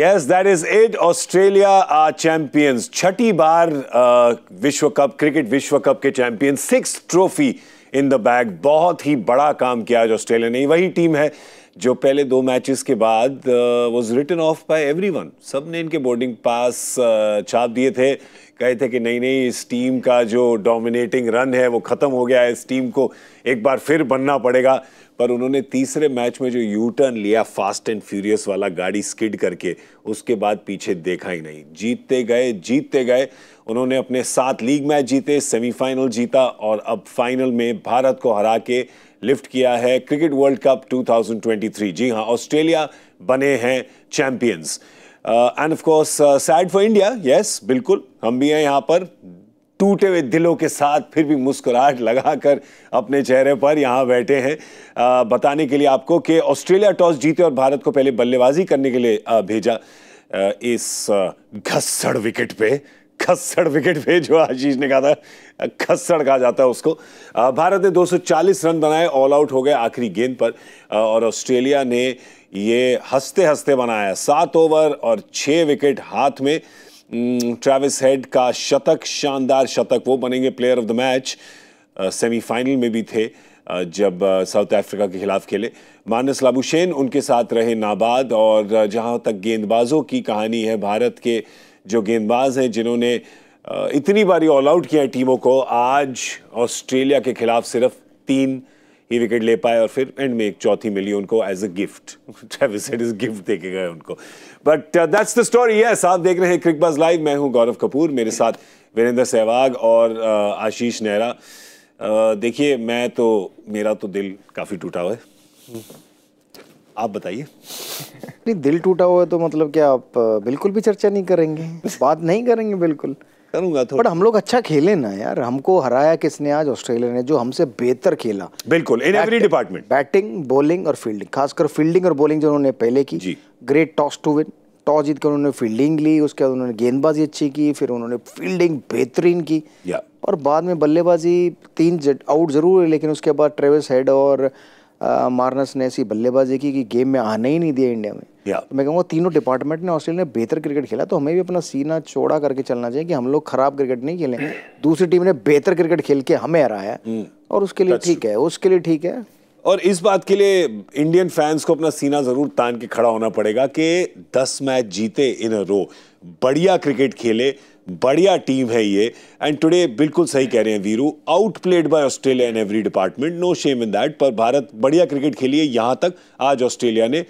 Yes that is it Australia are champions छठी बार विश्व कप क्रिकेट विश्व कप के champion six trophy in the bag बहुत ही बड़ा काम किया आज ऑस्ट्रेलिया ने वही टीम है जो पहले दो मैचेस के बाद was written off by everyone सब ने इनके बोर्डिंग पास uh, छाप दिए थे कहे थे कि नहीं नहीं इस टीम का जो डोमिनेटिंग रन है वो ख़त्म हो गया है इस टीम को एक बार फिर बनना पड़ेगा पर उन्होंने तीसरे मैच में जो यू टर्न लिया फास्ट एंड फ्यूरियस वाला गाड़ी स्किड करके उसके बाद पीछे देखा ही नहीं जीतते गए जीतते गए उन्होंने अपने सात लीग मैच जीते सेमीफाइनल जीता और अब फाइनल में भारत को हरा के लिफ्ट किया है क्रिकेट वर्ल्ड कप 2023 जी हाँ ऑस्ट्रेलिया बने हैं champions and of course sad for India yes बिल्कुल हम भी हैं यहाँ पर टूटे हुए दिलों के साथ फिर भी मुस्कुराहट लगाकर अपने चेहरे पर यहाँ बैठे हैं बताने के लिए आपको कि ऑस्ट्रेलिया टॉस जीते और भारत को पहले बल्लेबाजी करने के लिए आ, भेजा आ, इस घसड़ विकेट पे खसड़ विकेट पे जो आशीष ने कहा था खस्सड़ कहा जाता है उसको भारत ने 240 रन बनाए ऑल आउट हो गए आखिरी गेंद पर और ऑस्ट्रेलिया ने ये हंसते हंसते बनाया सात ओवर और छः विकेट हाथ में ट्रेविस hmm, हेड का शतक शानदार शतक वो बनेंगे player of the match semifinal में भी थे जब साउथ अफ्रीका के खिलाफ खेले मानस लाबुशेन उनके साथ रहे नाबाद और जहां तक गेंदबाजों की कहानी है भारत के जो गेंदबाज हैं जिन्होंने इतनी बारी ऑल आउट किया है टीमों को आज ऑस्ट्रेलिया के खिलाफ सिर्फ तीन ही विकेट ले पाए और फिर एंड में एक चौथी मिली उनको as a gift Travis Head is gift देके गए उनको but that's the story yes आप देख रहे हैं क्रिकबज लाइव मैं हूं गौरव कपूर मेरे साथ वीरेंद्र सहवाग और uh, आशीष नेहरा uh, देखिए मैं तो मेरा तो दिल काफ़ी टूटा हुआ है आप बताइए नहीं दिल टूटा हुआ है तो मतलब क्या आप बिल्कुल भी चर्चा नहीं करेंगे बात नहीं करेंगे बिल्कुल करूंगा थोड़ा बट हम लोग अच्छा खेले ना यार हमको हराया किसने आज ऑस्ट्रेलिया ने जो हमसे बेहतर खेला बिल्कुल in every department batting bowling और फील्डिंग खासकर फील्डिंग और बॉलिंग जो उन्होंने पहले की great toss to win toss जीत कर उन्होंने फील्डिंग ली उसके बाद उन्होंने गेंदबाजी अच्छी की फिर उन्होंने फील्डिंग बेहतरीन की और बाद में बल्लेबाजी तीन आउट जरूर लेकिन उसके बाद ट्रेविस हेड और मार्नस ने ऐसी बल्लेबाजी की कि गेम में आने ही नहीं दिया इंडिया में yeah. तो मैं कहूँगा तीनों डिपार्टमेंट ने ऑस्ट्रेलिया ने बेहतर क्रिकेट खेला तो हमें भी अपना सीना चौड़ा करके चलना चाहिए कि हम लोग खराब क्रिकेट नहीं खेलें दूसरी टीम ने बेहतर क्रिकेट खेल के हमें हराया हम्म। और उसके लिए ठीक है उसके लिए ठीक है और इस बात के लिए इंडियन फैंस को अपना सीना जरूर तान के खड़ा होना पड़ेगा कि दस मैच जीते इन रो बढ़िया क्रिकेट खेले बढ़िया टीम है ये एंड टुडे बिल्कुल सही कह रहे हैं Viru outplayed by Australia in every department no shame in that पर भारत बढ़िया क्रिकेट खेली है यहाँ तक आज ऑस्ट्रेलिया ने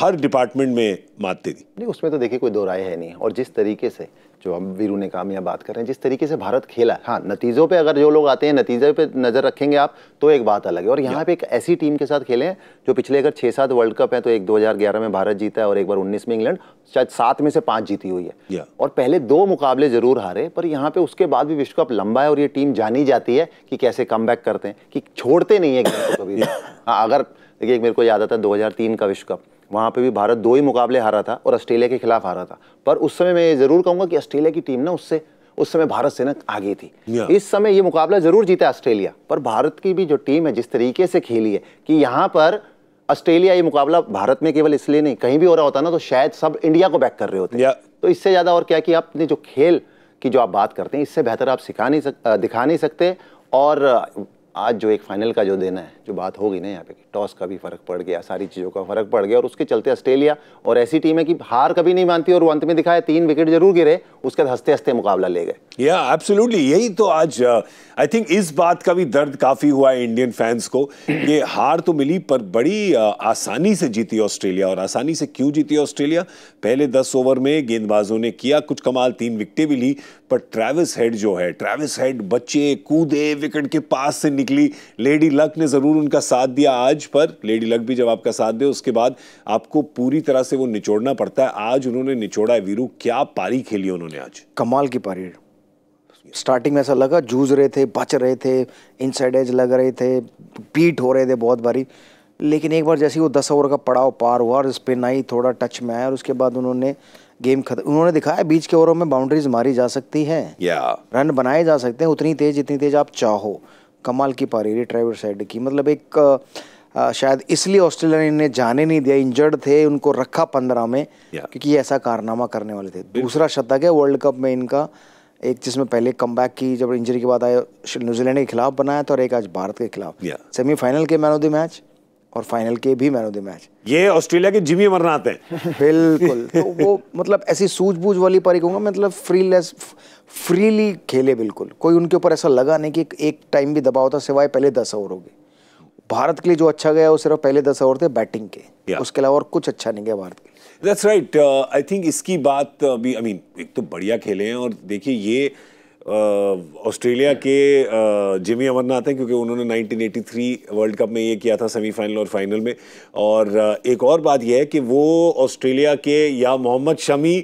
हर डिपार्टमेंट में मात दे दी नहीं उसमें तो देखिए कोई दो राय है नहीं और जिस तरीके से जो हम वीरू ने कामयाब बात कर रहे हैं जिस तरीके से भारत खेला है हाँ नतीजों पे अगर जो लोग आते हैं नतीजे पे नज़र रखेंगे आप तो एक बात अलग है और यहाँ पे एक ऐसी टीम के साथ खेले हैं जो पिछले अगर छः सात वर्ल्ड कप है तो एक 2011 में भारत जीता है और एक बार 19 में इंग्लैंड शायद सात में से पाँच जीती हुई है और पहले दो मुकाबले जरूर हारे पर यहाँ पे उसके बाद भी विश्व कप लंबा है और ये टीम जानी जाती है कि कैसे कम करते हैं कि छोड़ते नहीं है हाँ अगर देखिए मेरे को याद आता है दो का विश्व कप वहाँ पे भी भारत दो ही मुकाबले हारा था और ऑस्ट्रेलिया के खिलाफ हारा था पर उस समय मैं ये ज़रूर कहूंगा कि ऑस्ट्रेलिया की टीम ना उससे उस समय भारत से ना आगे थी इस समय ये मुकाबला ज़रूर जीता ऑस्ट्रेलिया पर भारत की भी जो टीम है जिस तरीके से खेली है कि यहाँ पर ऑस्ट्रेलिया ये मुकाबला भारत में केवल इसलिए नहीं कहीं भी हो रहा होता ना तो शायद सब इंडिया को बैक कर रहे होते तो इससे ज़्यादा और क्या कि आपने जो खेल की जो आप बात करते हैं इससे बेहतर आप सिखा नहीं सक दिखा नहीं सकते और आज जो एक फाइनल का जो देना है जो बात होगी ना यहाँ पे टॉस का भी फर्क पड़ गया सारी चीज़ों का फर्क पड़ गया और उसके चलते ऑस्ट्रेलिया और ऐसी टीम है कि हार कभी नहीं मानती और वो अंत में दिखाया तीन विकेट जरूर गिरे उसके बाद हंसते हंसते मुकाबला ले गए या एब्सोल्युटली यही तो आज आई uh, थिंक इस बात का भी दर्द काफ़ी हुआ है इंडियन फैंस को ये हार तो मिली पर बड़ी uh, आसानी से जीती ऑस्ट्रेलिया और आसानी से क्यों जीती ऑस्ट्रेलिया पहले दस ओवर में गेंदबाजों ने किया कुछ कमाल तीन विकेटें भी ली पर ट्रैविस हेड जो है ट्रैविस हेड बच्चे कूदे विकेट के पास से निकली लेडी लक ने ज़रूर उनका साथ दिया आज पर लेडी लक भी जब आपका साथ दे उसके बाद आपको पूरी तरह से वो निचोड़ना पड़ता है आज उन्होंने निचोड़ा है वीरू क्या पारी खेली उन्होंने आज कमाल की पारी स्टार्टिंग में ऐसा लगा जूझ रहे थे बच रहे थे इनसाइड एज लग रहे थे पीट हो रहे थे बहुत भारी लेकिन एक बार जैसे ही वो दस ओवर का पड़ाव पार हुआ और स्पिन आई थोड़ा टच में आया और उसके बाद उन्होंने गेम खत्म उन्होंने दिखाया बीच के ओवरों में बाउंड्रीज मारी जा सकती है या yeah. रन बनाए जा सकते हैं उतनी तेज इतनी तेज आप चाहो कमाल की पा रही ट्रेवर साइड की मतलब एक आ, शायद इसलिए ऑस्ट्रेलिया ने इन्हें जाने नहीं दिया इंजर्ड थे उनको रखा पंद्रह में क्योंकि ये ऐसा कारनामा करने वाले थे दूसरा शतक है वर्ल्ड कप में इनका एक जिसमें पहले कम की जब इंजरी के बाद आए न्यूजीलैंड के खिलाफ बनाया था और एक आज भारत के खिलाफ सेमीफाइनल के मैन ऑफ द मैच और फाइनल के भी मैन ऑफ द मैच ये ऑस्ट्रेलिया के जिमी मरनाथ हैं बिल्कुल तो वो मतलब ऐसी सूझबूझ वाली पारी कहूंगा मतलब फ्रीलेस फ्रीली खेले बिल्कुल कोई उनके ऊपर ऐसा लगा नहीं कि एक टाइम भी दबाव था सिवाय पहले दस ओवरों के भारत के लिए जो अच्छा गया वो सिर्फ पहले दस ओवर थे बैटिंग के yeah. उसके अलावा और कुछ अच्छा नहीं गया भारत के लिए दैट्स राइट आई थिंक इसकी बात uh, भी आई मीन एक तो बढ़िया खेले हैं और देखिए ये uh, ऑस्ट्रेलिया uh, के uh, जिमी अमरनाथ हैं क्योंकि उन्होंने 1983 वर्ल्ड कप में ये किया था सेमीफाइनल और फाइनल में और uh, एक और बात यह है कि वो ऑस्ट्रेलिया के या मोहम्मद शमी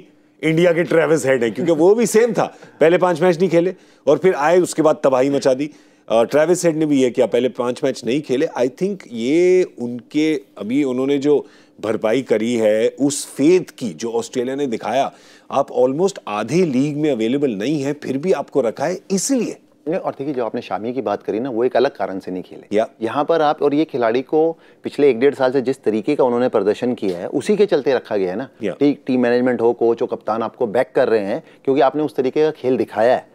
इंडिया के ट्रेविस हेड हैं क्योंकि वो भी सेम था पहले पांच मैच नहीं खेले और फिर आए उसके बाद तबाही मचा दी ट्रेविस हेड ने भी ये किया पहले पांच मैच नहीं खेले आई थिंक ये उनके अभी उन्होंने जो भरपाई करी है उस फेद की जो ऑस्ट्रेलिया ने दिखाया आप ऑलमोस्ट आधे लीग में अवेलेबल नहीं है फिर भी आपको रखा है इसलिए और देखिए जो आपने शामी की बात करी ना वो एक अलग कारण से नहीं खेले yeah. यहाँ पर आप और ये खिलाड़ी को पिछले एक डेढ़ साल से जिस तरीके का उन्होंने प्रदर्शन किया है उसी के चलते रखा गया है ना yeah. टी, टीम मैनेजमेंट हो कोच हो कप्तान आपको बैक कर रहे हैं क्योंकि आपने उस तरीके का खेल दिखाया है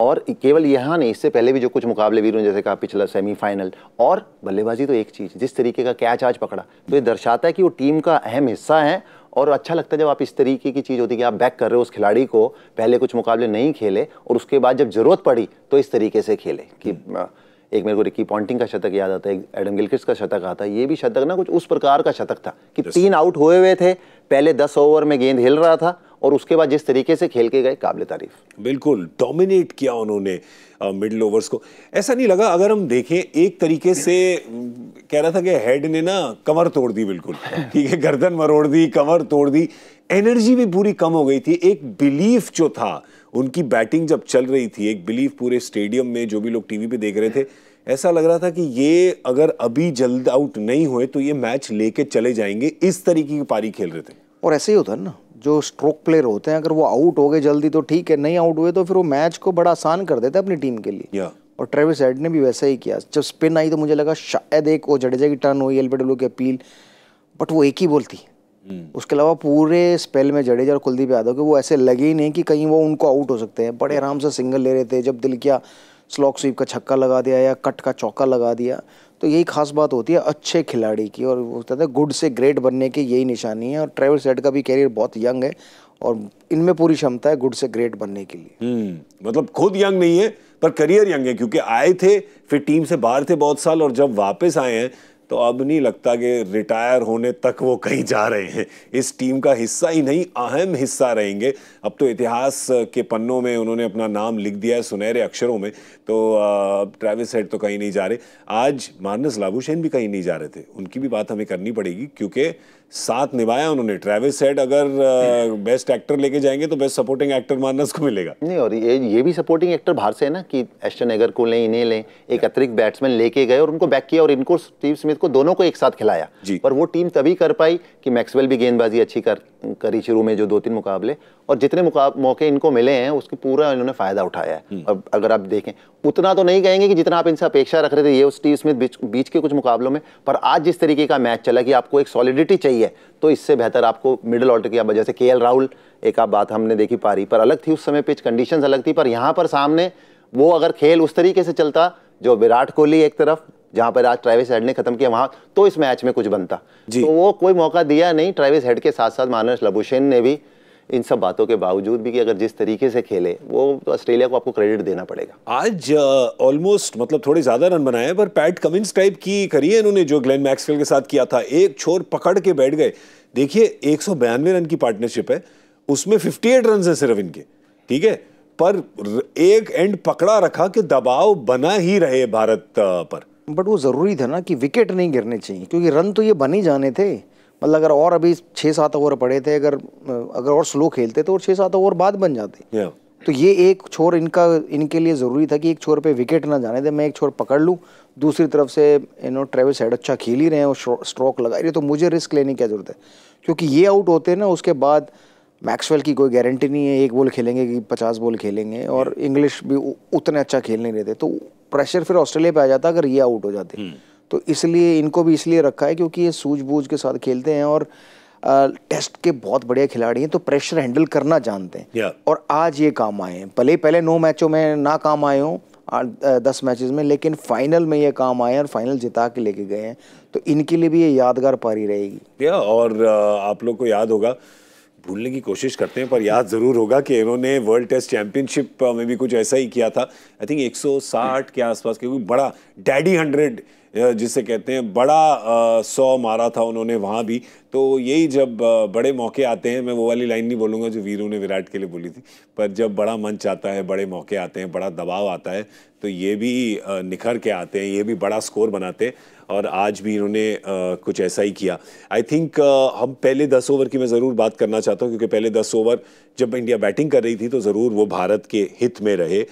और केवल यहाँ नहीं इससे पहले भी जो कुछ मुकाबले भी जैसे कहा पिछला सेमीफाइनल और बल्लेबाजी तो एक चीज़ जिस तरीके का कैच आज पकड़ा तो ये दर्शाता है कि वो टीम का अहम हिस्सा है और अच्छा लगता है जब आप इस तरीके की चीज़ होती है कि आप बैक कर रहे हो उस खिलाड़ी को पहले कुछ मुकाबले नहीं खेले और उसके बाद जब ज़रूरत पड़ी तो इस तरीके से खेले कि हम्म। एक मेरे को रिकी पॉन्टिंग का शतक याद आता है एडम गिलक्रिस्ट का शतक आता है ये भी शतक ना कुछ उस प्रकार का शतक था कि तीन आउट हुए हुए थे पहले दस ओवर में गेंद हिल रहा था और उसके बाद जिस तरीके से खेल के गए काबिल तारीफ बिल्कुल डोमिनेट किया उन्होंने मिडल ओवर्स को ऐसा नहीं लगा अगर हम देखें एक तरीके से कह रहा था कि हेड ने ना कमर तोड़ दी बिल्कुल ठीक है गर्दन मरोड़ दी कमर तोड़ दी एनर्जी भी पूरी कम हो गई थी एक बिलीफ जो था उनकी बैटिंग जब चल रही थी एक बिलीफ पूरे स्टेडियम में जो भी लोग टीवी पे देख रहे थे ऐसा लग रहा था कि ये अगर अभी जल्द आउट नहीं हुए तो ये मैच लेके चले जाएंगे इस तरीके की पारी खेल रहे थे और ऐसे ही होता है ना जो स्ट्रोक प्लेयर होते हैं अगर वो आउट हो गए जल्दी तो ठीक है नहीं आउट हुए तो फिर वो मैच को बड़ा आसान कर देता है अपनी टीम के लिए और ट्रेविस हेड ने भी वैसा ही किया जब स्पिन आई तो मुझे लगा शायद एक वो जडेजा की टर्न हुई डब्ल्यू की अपील बट वो एक ही बोल थी hmm. उसके अलावा पूरे स्पेल में जडेजा और कुलदीप यादव के वो ऐसे लगे ही नहीं कि कहीं वो उनको आउट हो सकते हैं बड़े आराम से सिंगल ले रहे थे जब दिल किया स्लॉक स्वीप का छक्का लगा दिया या कट का चौका लगा दिया तो यही खास बात होती है अच्छे खिलाड़ी की और वो कहते हैं गुड से ग्रेट बनने की यही निशानी है और ट्रेवल सेट का भी कैरियर बहुत यंग है और इनमें पूरी क्षमता है गुड से ग्रेट बनने के लिए हम्म, मतलब खुद यंग नहीं है पर करियर यंग है क्योंकि आए थे फिर टीम से बाहर थे बहुत साल और जब वापस आए हैं तो अब नहीं लगता कि रिटायर होने तक वो कहीं जा रहे हैं इस टीम का हिस्सा ही नहीं अहम हिस्सा रहेंगे अब तो इतिहास के पन्नों में उन्होंने अपना नाम लिख दिया है सुनहरे अक्षरों में तो अब ट्रैविस हेड तो कहीं नहीं जा रहे आज मार्नस लाभूसैन भी कहीं नहीं जा रहे थे उनकी भी बात हमें करनी पड़ेगी क्योंकि साथ निभाया उन्होंने ट्रेविस सेट अगर बेस्ट uh, एक्टर लेके जाएंगे तो बेस्ट सपोर्टिंग एक्टर मानना उसको मिलेगा नहीं और ये ये भी सपोर्टिंग एक्टर बाहर से है ना कि एस्टन एगर को लें इन्हें लें एक अतिरिक्त बैट्समैन लेके गए और उनको बैक किया और इनको स्टीव स्मिथ को दोनों को एक साथ खिलाया पर वो टीम तभी कर पाई कि मैक्सवेल भी गेंदबाजी अच्छी कर करी शुरू में जो दो तीन मुकाबले और जितने मौके इनको मिले हैं उसके पूरा इन्होंने फ़ायदा उठाया है हम्म। अब अगर आप देखें उतना तो नहीं कहेंगे कि जितना आप इनसे अपेक्षा रख रहे थे ये स्टीव स्मिथ बीच के कुछ मुकाबलों में पर आज जिस तरीके का मैच चला कि आपको एक सॉलिडिटी चाहिए गई है तो इससे बेहतर आपको मिडिल ऑर्डर की आप जैसे के राहुल एक आप बात हमने देखी पारी पर अलग थी उस समय पिच कंडीशंस अलग थी पर यहाँ पर सामने वो अगर खेल उस तरीके से चलता जो विराट कोहली एक तरफ जहाँ पर आज ट्रेविस हेड ने खत्म किया वहाँ तो इस मैच में कुछ बनता तो वो कोई मौका दिया नहीं ट्रेविस हेड के साथ साथ मानस लबुशेन ने भी इन सब बातों के बावजूद भी कि अगर जिस तरीके से खेले वो तो ऑस्ट्रेलिया को आपको क्रेडिट देना पड़ेगा आज ऑलमोस्ट uh, मतलब थोड़े ज़्यादा रन बनाए पर पैट कमिंस टाइप की करी है उन्होंने जो ग्लेन मैक्सवेल के साथ किया था एक छोर पकड़ के बैठ गए देखिए एक रन की पार्टनरशिप है उसमें फिफ्टी एट रन सिर्फ इनके ठीक है पर एक एंड पकड़ा रखा कि दबाव बना ही रहे भारत uh, पर बट वो ज़रूरी था ना कि विकेट नहीं गिरने चाहिए क्योंकि रन तो ये बन ही जाने थे मतलब अगर और अभी छः सात ओवर पड़े थे अगर अगर और स्लो खेलते तो और छः सात ओवर बाद बन जाते तो ये एक छोर इनका इनके लिए ज़रूरी था कि एक छोर पे विकेट ना जाने दे मैं एक छोर पकड़ लूँ दूसरी तरफ से यू नो ट्रेवल हेड अच्छा खेल ही रहे हैं और स्ट्रोक लगा रही तो मुझे रिस्क लेने की ज़रूरत है क्योंकि ये आउट होते हैं ना उसके बाद मैक्सवेल की कोई गारंटी नहीं है एक बॉल खेलेंगे कि पचास बॉल खेलेंगे और इंग्लिश भी उतने अच्छा खेल नहीं रहते तो प्रेशर फिर ऑस्ट्रेलिया पे आ जाता अगर ये आउट हो जाते hmm. तो इसलिए इनको भी इसलिए रखा है क्योंकि ये सूझबूझ के साथ खेलते हैं और टेस्ट के बहुत बढ़िया खिलाड़ी हैं तो प्रेशर हैंडल करना जानते हैं yeah. और आज ये काम आए हैं भले पहले नौ मैचों में ना काम आए हों दस मैचेस में लेकिन फाइनल में ये काम आए और फाइनल जिता के लेके गए हैं तो इनके लिए भी ये यादगार पारी रहेगी yeah, और आप लोग को याद होगा भूलने की कोशिश करते हैं पर याद ज़रूर होगा कि इन्होंने वर्ल्ड टेस्ट चैंपियनशिप में भी कुछ ऐसा ही किया था आई थिंक 160 के आसपास क्योंकि बड़ा डैडी हंड्रेड जिसे कहते हैं बड़ा सौ मारा था उन्होंने वहाँ भी तो यही जब बड़े मौके आते हैं मैं वो वाली लाइन नहीं बोलूँगा जो वीरू ने विराट के लिए बोली थी पर जब बड़ा मंच आता है बड़े मौके आते हैं बड़ा दबाव आता है तो ये भी निखर के आते हैं ये भी बड़ा स्कोर बनाते हैं और आज भी इन्होंने कुछ ऐसा ही किया आई थिंक हम पहले दस ओवर की मैं ज़रूर बात करना चाहता हूँ क्योंकि पहले दस ओवर जब इंडिया बैटिंग कर रही थी तो ज़रूर वो भारत के हित में रहे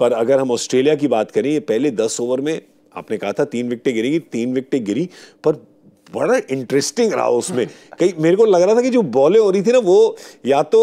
पर अगर हम ऑस्ट्रेलिया की बात करें ये पहले दस ओवर में आपने कहा था तीन विकटें गिरेगी तीन विकटें गिरी पर बड़ा इंटरेस्टिंग रहा उसमें कई मेरे को लग रहा था कि जो बॉले हो रही थी ना वो या तो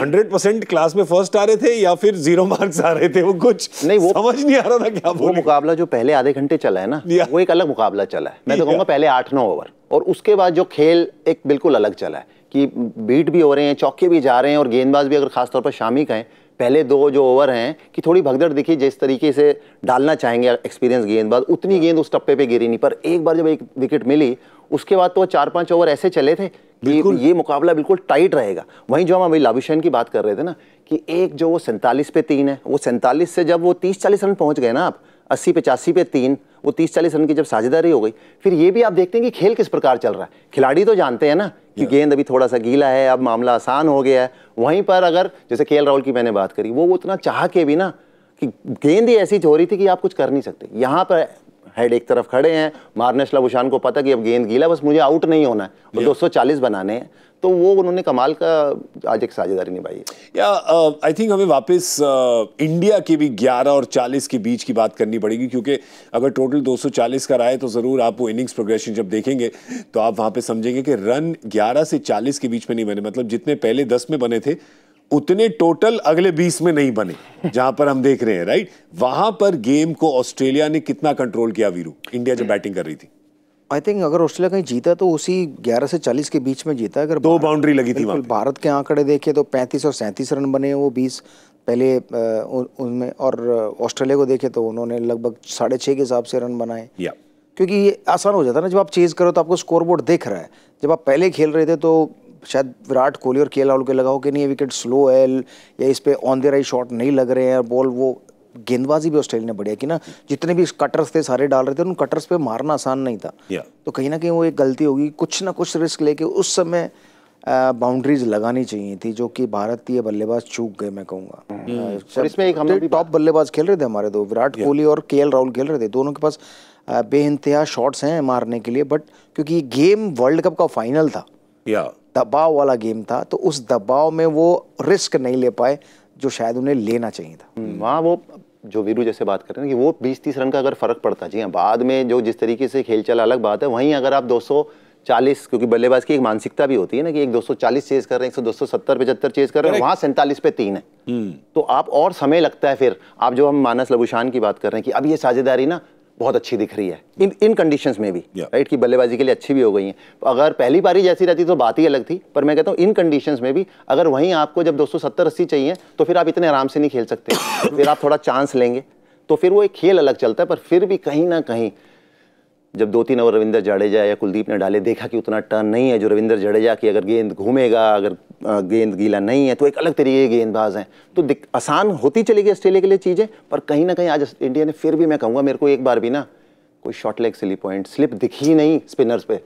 हंड्रेड परसेंट क्लास में फर्स्ट आ रहे थे या फिर जीरो मार्क्स आ रहे थे वो कुछ नहीं वो समझ नहीं आ रहा था क्या वो मुकाबला जो पहले आधे घंटे चला है ना वो एक अलग मुकाबला चला है मैं तो कहूँगा पहले आठ नौ ओवर और उसके बाद जो खेल एक बिल्कुल अलग चला है कि बीट भी हो रहे हैं चौके भी जा रहे हैं और गेंदबाज भी अगर खासतौर पर शामी कहें पहले दो जो ओवर हैं कि थोड़ी भगदड़ दिखी जिस तरीके से डालना चाहेंगे एक्सपीरियंस गेंदबाज उतनी गेंद उस टप्पे पे गिरी नहीं पर एक बार जब एक विकेट मिली उसके बाद तो चार पांच ओवर ऐसे चले थे कि ये मुकाबला बिल्कुल टाइट रहेगा वहीं जो हम अभी लाभुशैन की बात कर रहे थे ना कि एक जो वो सैंतालीस पे तीन है वो सैंतालीस से जब वो तीस चालीस रन पहुंच गए ना आप अस्सी पचासी पे तीन वो तीस चालीस रन की जब साझेदारी हो गई फिर ये भी आप देखते हैं कि खेल किस प्रकार चल रहा है खिलाड़ी तो जानते हैं ना कि गेंद अभी थोड़ा सा गीला है अब मामला आसान हो गया है वहीं पर अगर जैसे के राहुल की मैंने बात करी वो उतना चाह के भी ना कि गेंद ही ऐसी हो रही थी कि आप कुछ कर नहीं सकते यहाँ पर हेड एक तरफ खड़े हैं मारने भूषान को पता कि अब गेंद गीला बस मुझे आउट नहीं होना है और 240 बनाने हैं तो वो उन्होंने कमाल का आज एक साझेदारी निभाई या आई थिंक हमें वापस इंडिया uh, के भी 11 और 40 के बीच की बात करनी पड़ेगी क्योंकि अगर टोटल 240 का रहा है तो ज़रूर आप वो इनिंग्स प्रोग्रेशन जब देखेंगे तो आप वहाँ पे समझेंगे कि रन 11 से 40 के बीच में नहीं बने मतलब जितने पहले 10 में बने थे उतने टोटल अगले 20 में नहीं बने जहां पर हम देख रहे हैं राइट वहां पर गेम को ऑस्ट्रेलिया ने कितना कंट्रोल किया वीरू इंडिया जो बैटिंग कर रही थी आई थिंक अगर ऑस्ट्रेलिया कहीं जीता तो उसी 11 से 40 के बीच में जीता अगर दो बाउंड्री लगी थी भारत के आंकड़े देखे तो 35 और 37 रन बने वो 20 पहले उनमें और ऑस्ट्रेलिया को देखे तो उन्होंने लगभग साढ़े छः के हिसाब से रन बनाए क्योंकि ये आसान हो जाता है ना जब आप चेज करो तो आपको स्कोरबोर्ड देख रहा है जब आप पहले खेल रहे थे तो शायद विराट कोहली और के एल राहुल के लगा हो कि नहीं ये विकेट स्लो है या इस पर ऑन दे रही शॉट नहीं लग रहे हैं बॉल वो गेंदबाजी भी ऑस्ट्रेलिया ने बढ़िया की ना जितने भी कटर्स थे सारे डाल रहे थे उन कटर्स पे मारना आसान नहीं था yeah. तो कहीं ना कहीं वो एक गलती होगी कुछ ना कुछ रिस्क लेके उस समय बाउंड्रीज लगानी चाहिए थी जो कि भारतीय बल्लेबाज चूक गए मैं कहूंगा हम्म। इसमें एक टॉप तो बल्लेबाज खेल रहे थे हमारे दो विराट कोहली और के राहुल खेल रहे थे दोनों के पास बेहतिया शॉट्स हैं मारने के लिए बट क्योंकि ये गेम वर्ल्ड कप का फाइनल था yeah. दबाव वाला गेम था तो उस दबाव में वो रिस्क नहीं ले पाए जो शायद उन्हें लेना चाहिए था हम्म, वहाँ वो जो वीरू जैसे बात कर रहे हैं कि वो बीस तीस रन का अगर फर्क पड़ता जी हाँ बाद में जो जिस तरीके से खेल चला अलग बात है वहीं अगर आप 240 क्योंकि बल्लेबाज की एक मानसिकता भी होती है ना कि एक 240 चेज कर रहे हैं एक सौ दो सौ सत्तर पचहत्तर चेज कर रहे हैं वहाँ सैंतालीस पे तीन है हम्म। तो आप और समय लगता है फिर आप जो हम मानस लबुशान की बात कर रहे हैं कि अब ये साझेदारी ना बहुत अच्छी दिख रही है इन इन कंडीशन में भी राइट की बल्लेबाजी के लिए अच्छी भी हो गई है तो अगर पहली पारी जैसी रहती तो बात ही अलग थी पर मैं कहता हूँ इन कंडीशन में भी अगर वहीं आपको जब 270 अस्सी चाहिए तो फिर आप इतने आराम से नहीं खेल सकते फिर आप थोड़ा चांस लेंगे तो फिर वो एक खेल अलग चलता है पर फिर भी कहीं ना कहीं जब दो तीन ओवर रविंदर जडेजा या कुलदीप ने डाले देखा कि उतना टर्न नहीं है जो रविंदर जडेजा की अगर गेंद घूमेगा अगर गेंद गीला नहीं है तो एक अलग तरीके के गेंदबाज हैं तो आसान होती चलेगी ऑस्ट्रेलिया के लिए चीज़ें पर कहीं ना कहीं आज इंडिया ने फिर भी मैं कहूँगा मेरे को एक बार भी ना कोई short leg silly point slip दिखी नहीं स्पिनर्स पे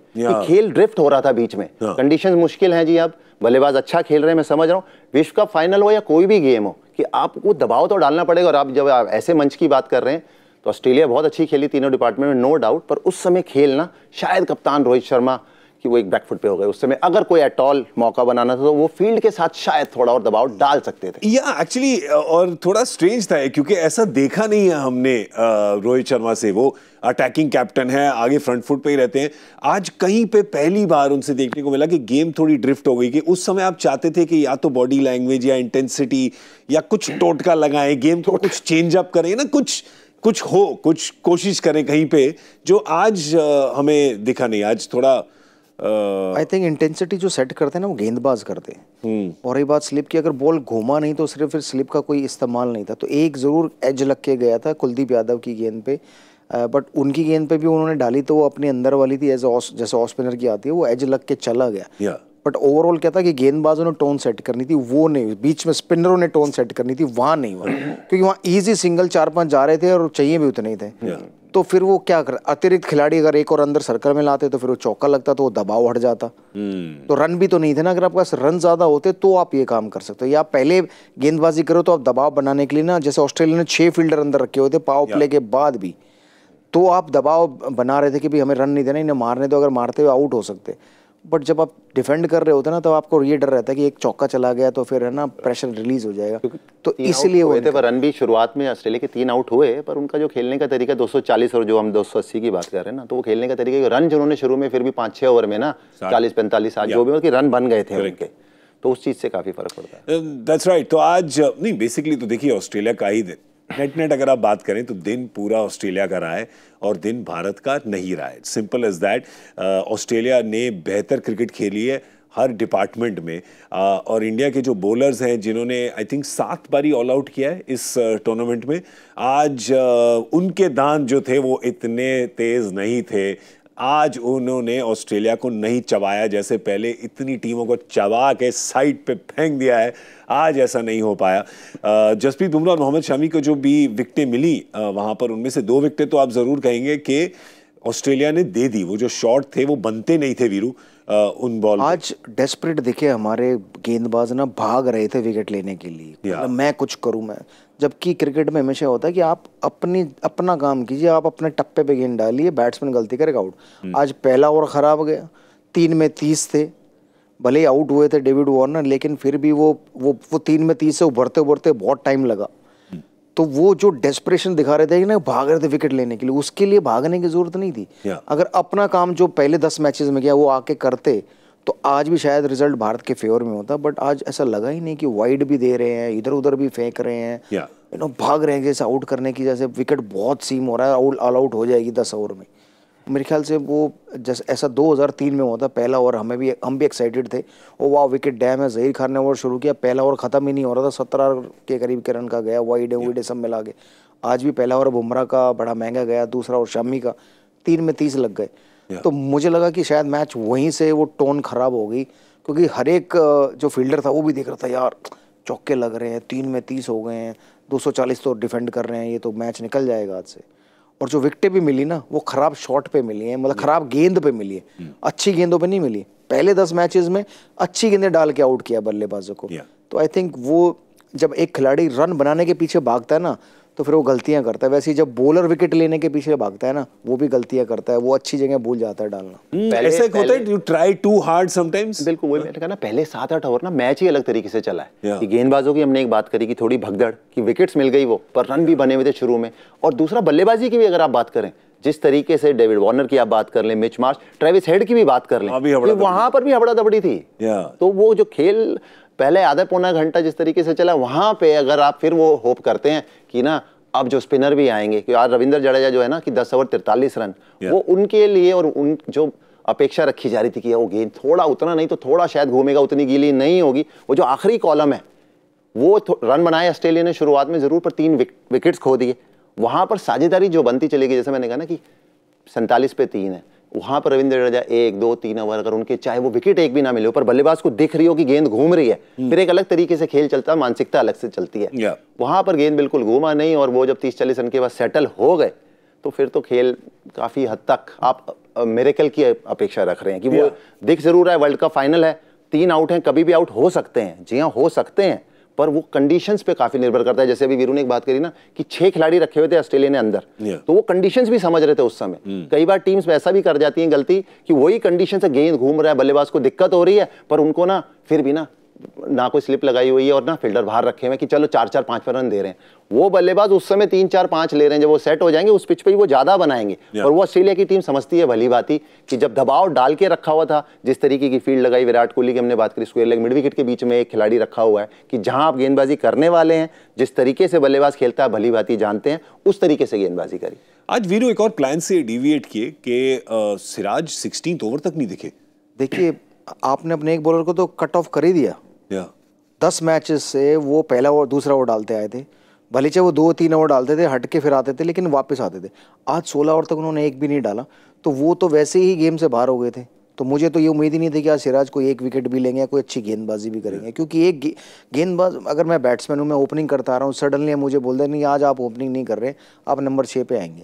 खेल ड्रिफ्ट हो रहा था बीच में कंडीशन मुश्किल हैं जी अब बल्लेबाज अच्छा खेल रहे हैं मैं समझ रहा हूँ विश्व कप फाइनल हो या कोई भी गेम हो कि आपको दबाव तो डालना पड़ेगा और आप जब आप ऐसे मंच की बात कर रहे हैं तो ऑस्ट्रेलिया बहुत अच्छी खेली तीनों डिपार्टमेंट में नो डाउट पर उस समय खेलना शायद कप्तान रोहित शर्मा कि वो एक बैकफुट पे हो गए उस समय अगर कोई एट ऑल मौका बनाना था तो वो फील्ड के साथ शायद थोड़ा और दबाव डाल सकते थे या yeah, एक्चुअली और थोड़ा स्ट्रेंज था क्योंकि ऐसा देखा नहीं है हमने रोहित शर्मा से वो अटैकिंग कैप्टन है आगे फ्रंट फुट पे ही रहते हैं आज कहीं पे पहली बार उनसे देखने को मिला कि गेम थोड़ी ड्रिफ्ट हो गई कि उस समय आप चाहते थे कि या तो बॉडी लैंग्वेज या इंटेंसिटी या कुछ टोटका लगाएं गेम को कुछ चेंज अप करें ना कुछ कुछ हो कुछ कोशिश करें कहीं पे जो आज हमें दिखा नहीं आज थोड़ा आई थिंक इंटेंसिटी जो सेट करते हैं ना वो गेंदबाज करते हैं हम्म। और ये बात स्लिप की अगर बॉल घूमा नहीं तो सिर्फ फिर स्लिप का कोई इस्तेमाल नहीं था तो एक ज़रूर एज लग के गया था कुलदीप यादव की गेंद पे बट उनकी गेंद पे भी उन्होंने डाली तो वो अपने अंदर वाली थी एज ऑस जैसे ऑफ स्पिनर की आती है वो एज लग के चला गया बट ओवरऑल क्या था कि गेंदबाजों ने टोन सेट करनी थी वो नहीं बीच में स्पिनरों ने टोन सेट करनी थी वहाँ नहीं हुआ क्योंकि वहाँ ईजी सिंगल चार पाँच जा रहे थे और चाहिए भी उतने ही थे तो फिर वो क्या कर अतिरिक्त खिलाड़ी अगर एक और अंदर सर्कल में लाते तो फिर वो चौका लगता तो वो दबाव हट जाता hmm. तो रन भी तो नहीं थे ना अगर आपके पास रन ज़्यादा होते तो आप ये काम कर सकते हो या पहले गेंदबाजी करो तो आप दबाव बनाने के लिए ना जैसे ऑस्ट्रेलिया ने छह फील्डर अंदर रखे हुए थे पावर प्ले के बाद भी तो आप दबाव बना रहे थे कि भाई हमें रन नहीं देना इन्हें मारने दो अगर मारते हुए आउट हो सकते बट जब आप डिफेंड कर रहे होते ना तो आपको ये डर रहता है कि एक चौका चला गया तो फिर है ना प्रेशर रिलीज हो जाएगा तो इसलिए हुए थे पर रन भी शुरुआत में ऑस्ट्रेलिया के तीन आउट हुए पर उनका जो खेलने का तरीका 240 और जो हम 280 की बात कर रहे हैं ना तो वो खेलने का तरीका रन जो उन्होंने शुरू में फिर भी पाँच छः ओवर में ना चालीस पैंतालीस साठ जो भी रन बन गए थे उनके तो उस चीज़ से काफ़ी फर्क पड़ता है दैट्स um, राइट तो आज नहीं बेसिकली तो देखिए ऑस्ट्रेलिया का ही दिन नेट नेट अगर आप बात करें तो दिन पूरा ऑस्ट्रेलिया का रहा है और दिन भारत का नहीं रहा है सिंपल इज़ दैट ऑस्ट्रेलिया ने बेहतर क्रिकेट खेली है हर डिपार्टमेंट में और इंडिया के जो बॉलर्स हैं जिन्होंने आई थिंक सात बारी ऑल आउट किया है इस टूर्नामेंट में आज उनके दान जो थे वो इतने तेज़ नहीं थे आज उन्होंने ऑस्ट्रेलिया को नहीं चबाया जैसे पहले इतनी टीमों को चबा के साइड पे फेंक दिया है आज ऐसा नहीं हो पाया जसप्रीत बुमराह और मोहम्मद शमी को जो भी विकटें मिली वहाँ पर उनमें से दो विकटें तो आप ज़रूर कहेंगे कि ऑस्ट्रेलिया ने दे दी वो जो शॉट थे वो बनते नहीं थे वीरू उन बॉल आज डेस्परेट दिखे हमारे गेंदबाज ना भाग रहे थे विकेट लेने के लिए मतलब मैं कुछ करूं मैं जबकि क्रिकेट में हमेशा होता है कि आप अपनी अपना काम कीजिए आप अपने टप्पे पे गेंद डालिए बैट्समैन गलती करेगा आउट hmm. आज पहला ओवर खराब गया तीन में तीस थे भले ही आउट हुए थे डेविड वार्नर लेकिन फिर भी वो वो वो तीन में तीस से उभरते उभरते बहुत टाइम लगा तो वो जो डेस्परेशन दिखा रहे थे ना भाग रहे थे विकेट लेने के लिए उसके लिए भागने की जरूरत नहीं थी yeah. अगर अपना काम जो पहले दस मैचेस में किया वो आके करते तो आज भी शायद रिजल्ट भारत के फेवर में होता बट आज ऐसा लगा ही नहीं कि वाइड भी दे रहे हैं इधर उधर भी फेंक रहे हैं यू yeah. नो भाग रहे हैं जैसे आउट करने की जैसे विकेट बहुत सीम हो रहा है ऑल आउट हो जाएगी दस ओवर में मेरे ख्याल से वो जैसे ऐसा 2003 में हुआ था पहला ओवर हमें भी हम भी एक्साइटेड थे ओ वाह विकेट डैम है जहीर खान ने ओवर शुरू किया पहला ओवर ख़त्म ही नहीं हो रहा था सत्रह के करीब के रन का गया वाइडे वाइडे सब मिला के आज भी पहला ओवर बुमराह का बड़ा महंगा गया दूसरा ओवर शामी का तीन में तीस लग गए तो मुझे लगा कि शायद मैच वहीं से वो टोन ख़राब हो गई क्योंकि हर एक जो फील्डर था वो भी देख रहा था यार चौके लग रहे हैं तीन में तीस हो गए हैं 240 तो डिफेंड कर रहे हैं ये तो मैच निकल जाएगा आज से और जो विकटें भी मिली ना वो खराब शॉट पे मिली हैं मतलब खराब गेंद पे मिली है हम्म। अच्छी गेंदों पे नहीं मिली पहले दस मैचेस में अच्छी गेंदें डाल के आउट किया बल्लेबाजों को तो आई थिंक वो जब एक खिलाड़ी रन बनाने के पीछे भागता है ना तो फिर वो गलतियाँ करता है वैसे ही जब बॉलर विकेट लेने के पीछे भागता है ना वो भी गलतियाँ करता है वो अच्छी जगह भूल जाता है डालना हम्म, होता है you try too hard sometimes बिल्कुल वही मैंने कहा ना पहले सात आठ ओवर ना मैच ही अलग तरीके से चला है कि गेंदबाजों की हमने एक बात करी की थोड़ी भगदड़ की विकेट मिल गई वो पर रन भी बने हुए थे शुरू में और दूसरा बल्लेबाजी की भी अगर आप बात करें जिस तरीके से डेविड वार्नर की आप बात कर लें मिच मार्च ट्रेविस हेड की भी बात कर लें तो हाँ, वहां पर भी हबड़ा दबड़ी थी तो वो जो खेल पहले आधा पौना घंटा जिस तरीके से चला वहां पे अगर आप फिर वो होप करते हैं कि ना अब जो स्पिनर भी आएंगे कि आज रविंद्र जडेजा जो है ना कि दस ओवर तिरतालीस रन वो उनके लिए और उन जो अपेक्षा रखी जा रही थी कि वो गेंद थोड़ा उतना नहीं तो थोड़ा शायद घूमेगा उतनी गीली नहीं होगी वो जो आखिरी कॉलम है वो रन बनाए ऑस्ट्रेलिया ने शुरुआत में ज़रूर पर तीन विक, विकेट्स खो दिए वहाँ पर साझेदारी जो बनती चलेगी जैसे मैंने कहा ना कि सैंतालीस पे तीन है वहां पर रविंद्र जडेजा एक दो तीन ओवर अगर उनके चाहे वो विकेट एक भी ना मिले ऊपर बल्लेबाज को दिख रही हो कि गेंद घूम रही है हम्म। फिर एक अलग तरीके से खेल चलता है मानसिकता अलग से चलती है वहां पर गेंद बिल्कुल घूमा नहीं और वो जब तीस चालीस रन के बाद सेटल हो गए तो फिर तो खेल काफ़ी हद तक आप मेरेकल की अपेक्षा रख रहे हैं कि वो दिख जरूर है वर्ल्ड कप फाइनल है तीन आउट हैं कभी भी आउट हो सकते हैं जी हाँ हो सकते हैं पर वो कंडीशन पे काफी निर्भर करता है जैसे अभी वीरू ने एक बात करी ना कि छह खिलाड़ी रखे हुए थे ऑस्ट्रेलिया ने अंदर तो वो कंडीशन भी समझ रहे थे उस समय hmm. कई बार टीम्स ऐसा भी कर जाती है गलती कि वही कंडीशन से गेंद घूम रहा है बल्लेबाज को दिक्कत हो रही है पर उनको ना फिर भी ना ना कोई स्लिप लगाई हुई है और ना फील्डर बाहर रखे हुए हैं कि चलो चार चार पांच पर रन दे रहे हैं वो बल्लेबाज उस समय तीन चार पांच ले रहे हैं जब वो सेट हो जाएंगे उस पिच पे वो ज़्यादा बनाएंगे और वो ऑस्ट्रेलिया की टीम समझती है भली बात ही कि जब दबाव डाल के रखा हुआ था जिस तरीके की फील्ड लगाई विराट कोहली की हमने बात करी स्क्वेयर लेग मिड विकेट के बीच में एक खिलाड़ी रखा हुआ है कि जहां आप गेंदबाजी करने वाले हैं जिस तरीके से बल्लेबाज खेलता है भली बात जानते हैं उस तरीके से गेंदबाजी करी आज वीरू एक और प्लान से डिविएट किए कि सिराज सिक्सटीन ओवर तक नहीं दिखे देखिए आपने अपने एक बॉलर को तो कट ऑफ कर ही दिया दस मैच से वो पहला और दूसरा ओवर डालते आए थे भले चाहे वो दो तीन ओवर डालते थे हट के फिर आते थे लेकिन वापस आते थे आज सोलह ओवर तक उन्होंने एक भी नहीं डाला तो वो तो वैसे ही गेम से बाहर हो गए थे तो मुझे तो ये उम्मीद ही नहीं थी कि आज सिराज कोई एक विकेट भी लेंगे या कोई अच्छी गेंदबाजी भी करेंगे क्योंकि एक गेंदबाज अगर मैं बैट्समैन हूँ मैं ओपनिंग करता आ रहा हूँ सडनली मुझे बोल दे नहीं आज आप ओपनिंग नहीं कर रहे आप नंबर छः पे आएंगे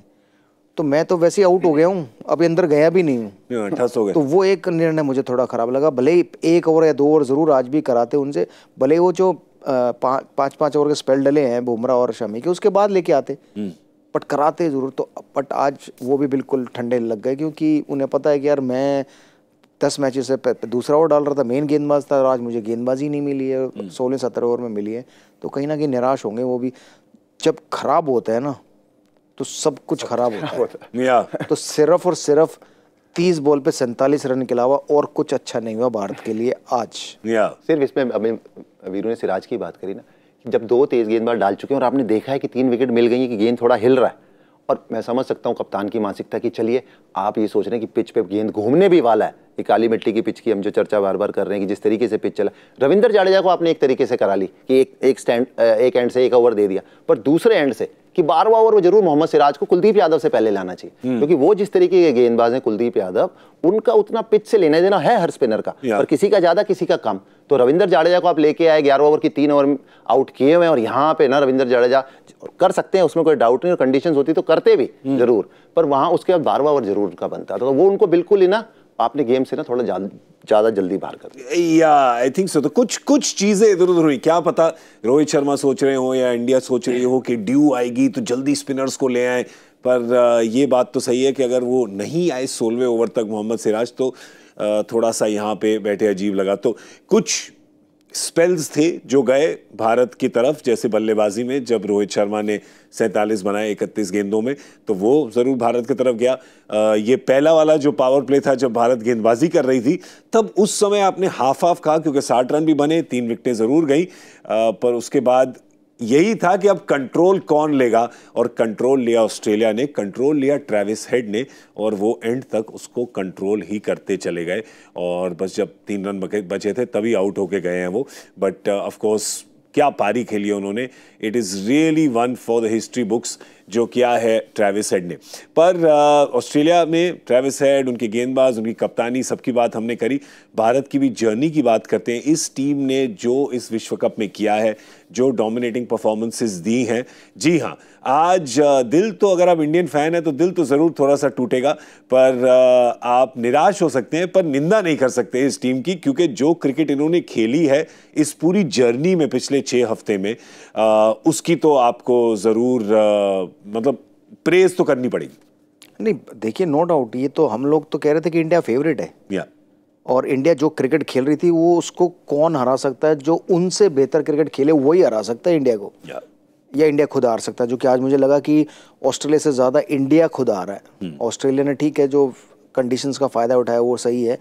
तो मैं तो वैसे आउट हो गया हूँ अभी अंदर गया भी नहीं हूँ हो गया तो वो एक निर्णय मुझे थोड़ा खराब लगा भले ही एक ओवर या दो ओवर जरूर आज भी कराते उनसे भले वो जो पाँच पाँच ओवर के स्पेल डले हैं बुमरा और शमी के उसके बाद लेके आते हम्म। बट कराते जरूर तो बट आज वो भी बिल्कुल ठंडे लग गए क्योंकि उन्हें पता है कि यार मैं दस मैच से दूसरा ओवर डाल रहा था मेन गेंदबाज था और आज मुझे गेंदबाजी नहीं मिली है हम्म। सोलह सत्रह ओवर में मिली है तो कहीं ना कहीं निराश होंगे वो भी जब खराब होता है ना तो सब कुछ खराब होता है मियाँ तो सिर्फ और सिर्फ तीस बॉल पे सैंतालीस रन के अलावा और कुछ अच्छा नहीं हुआ भारत के लिए आज मियाँ सिर्फ इसमें अभी वीरू ने सिराज की बात करी ना जब दो तेज गेंदबाज डाल चुके हैं और आपने देखा है कि तीन विकेट मिल गई है कि गेंद थोड़ा हिल रहा है और मैं समझ सकता हूँ कप्तान की मानसिकता कि चलिए आप ये सोच रहे हैं कि पिच पे गेंद घूमने भी वाला है ये काली मिट्टी की पिच की हम जो चर्चा बार बार कर रहे हैं कि जिस तरीके से पिच चला रविंद्र जाडेजा को आपने एक तरीके से करा ली कि एक एक स्टैंड एक एंड से एक ओवर दे दिया पर दूसरे एंड से कि बारवा ओवर में जरूर मोहम्मद सिराज को कुलदीप यादव से पहले लाना चाहिए हम्म। क्योंकि वो जिस तरीके के गेंदबाज हैं कुलदीप यादव उनका उतना पिच से लेना देना है हर स्पिनर का और किसी का ज्यादा किसी का कम तो रविंदर जाडेजा को आप लेके आए ग्यारह ओवर की तीन ओवर आउट किए हुए और यहाँ पे ना रविंदर जाडेजा कर सकते हैं उसमें कोई डाउट नहीं और कंडीशन होती तो करते भी हम्म। जरूर पर वहां उसके बाद बारवा ओवर जरूर का बनता तो वो उनको बिल्कुल ही ना आपने गेम से ना थोड़ा ज़्यादा जल्दी बाहर कर या आई थिंक सो तो कुछ कुछ चीज़ें इधर उधर हुई क्या पता रोहित शर्मा सोच रहे हो या इंडिया सोच रही हो कि ड्यू आएगी तो जल्दी स्पिनर्स को ले आए पर uh, ये बात तो सही है कि अगर वो नहीं आए सोलवे ओवर तक मोहम्मद सिराज तो uh, थोड़ा सा यहाँ पे बैठे अजीब लगा तो कुछ स्पेल्स थे जो गए भारत की तरफ जैसे बल्लेबाजी में जब रोहित शर्मा ने सैंतालीस बनाए इकतीस गेंदों में तो वो ज़रूर भारत की तरफ गया आ, ये पहला वाला जो पावर प्ले था जब भारत गेंदबाजी कर रही थी तब उस समय आपने हाफ हाफ कहा क्योंकि साठ रन भी बने तीन विकटें ज़रूर गई पर उसके बाद यही था कि अब कंट्रोल कौन लेगा और कंट्रोल लिया ऑस्ट्रेलिया ने कंट्रोल लिया ट्रेविस हेड ने और वो एंड तक उसको कंट्रोल ही करते चले गए और बस जब तीन रन बचे थे तभी आउट होके गए हैं वो बट ऑफ कोर्स क्या पारी खेली उन्होंने it is really one for the history books जो किया है ट्रेविस हेड ने पर ऑस्ट्रेलिया में ट्रेविस हेड उनके गेंदबाज उनकी कप्तानी सबकी बात हमने करी भारत की भी जर्नी की बात करते हैं इस टीम ने जो इस विश्व कप में किया है जो डोमिनेटिंग परफॉर्मेंसेस दी हैं जी हाँ आज दिल तो अगर आप इंडियन फैन हैं तो दिल तो ज़रूर थोड़ा सा टूटेगा पर आप निराश हो सकते हैं पर निंदा नहीं कर सकते इस टीम की क्योंकि जो क्रिकेट इन्होंने खेली है इस पूरी जर्नी में पिछले छः हफ्ते में उसकी तो आपको ज़रूर मतलब प्रेज तो करनी पड़ेगी नहीं देखिए नो डाउट ये तो हम लोग तो कह रहे थे कि इंडिया फेवरेट है या और इंडिया जो क्रिकेट खेल रही थी वो उसको कौन हरा सकता है जो उनसे बेहतर क्रिकेट खेले वही हरा सकता है इंडिया को या या इंडिया खुद हार सकता है जो कि आज मुझे लगा कि ऑस्ट्रेलिया से ज़्यादा इंडिया खुद हार रहा है ऑस्ट्रेलिया hmm. ने ठीक है जो कंडीशन का फ़ायदा उठाया वो सही है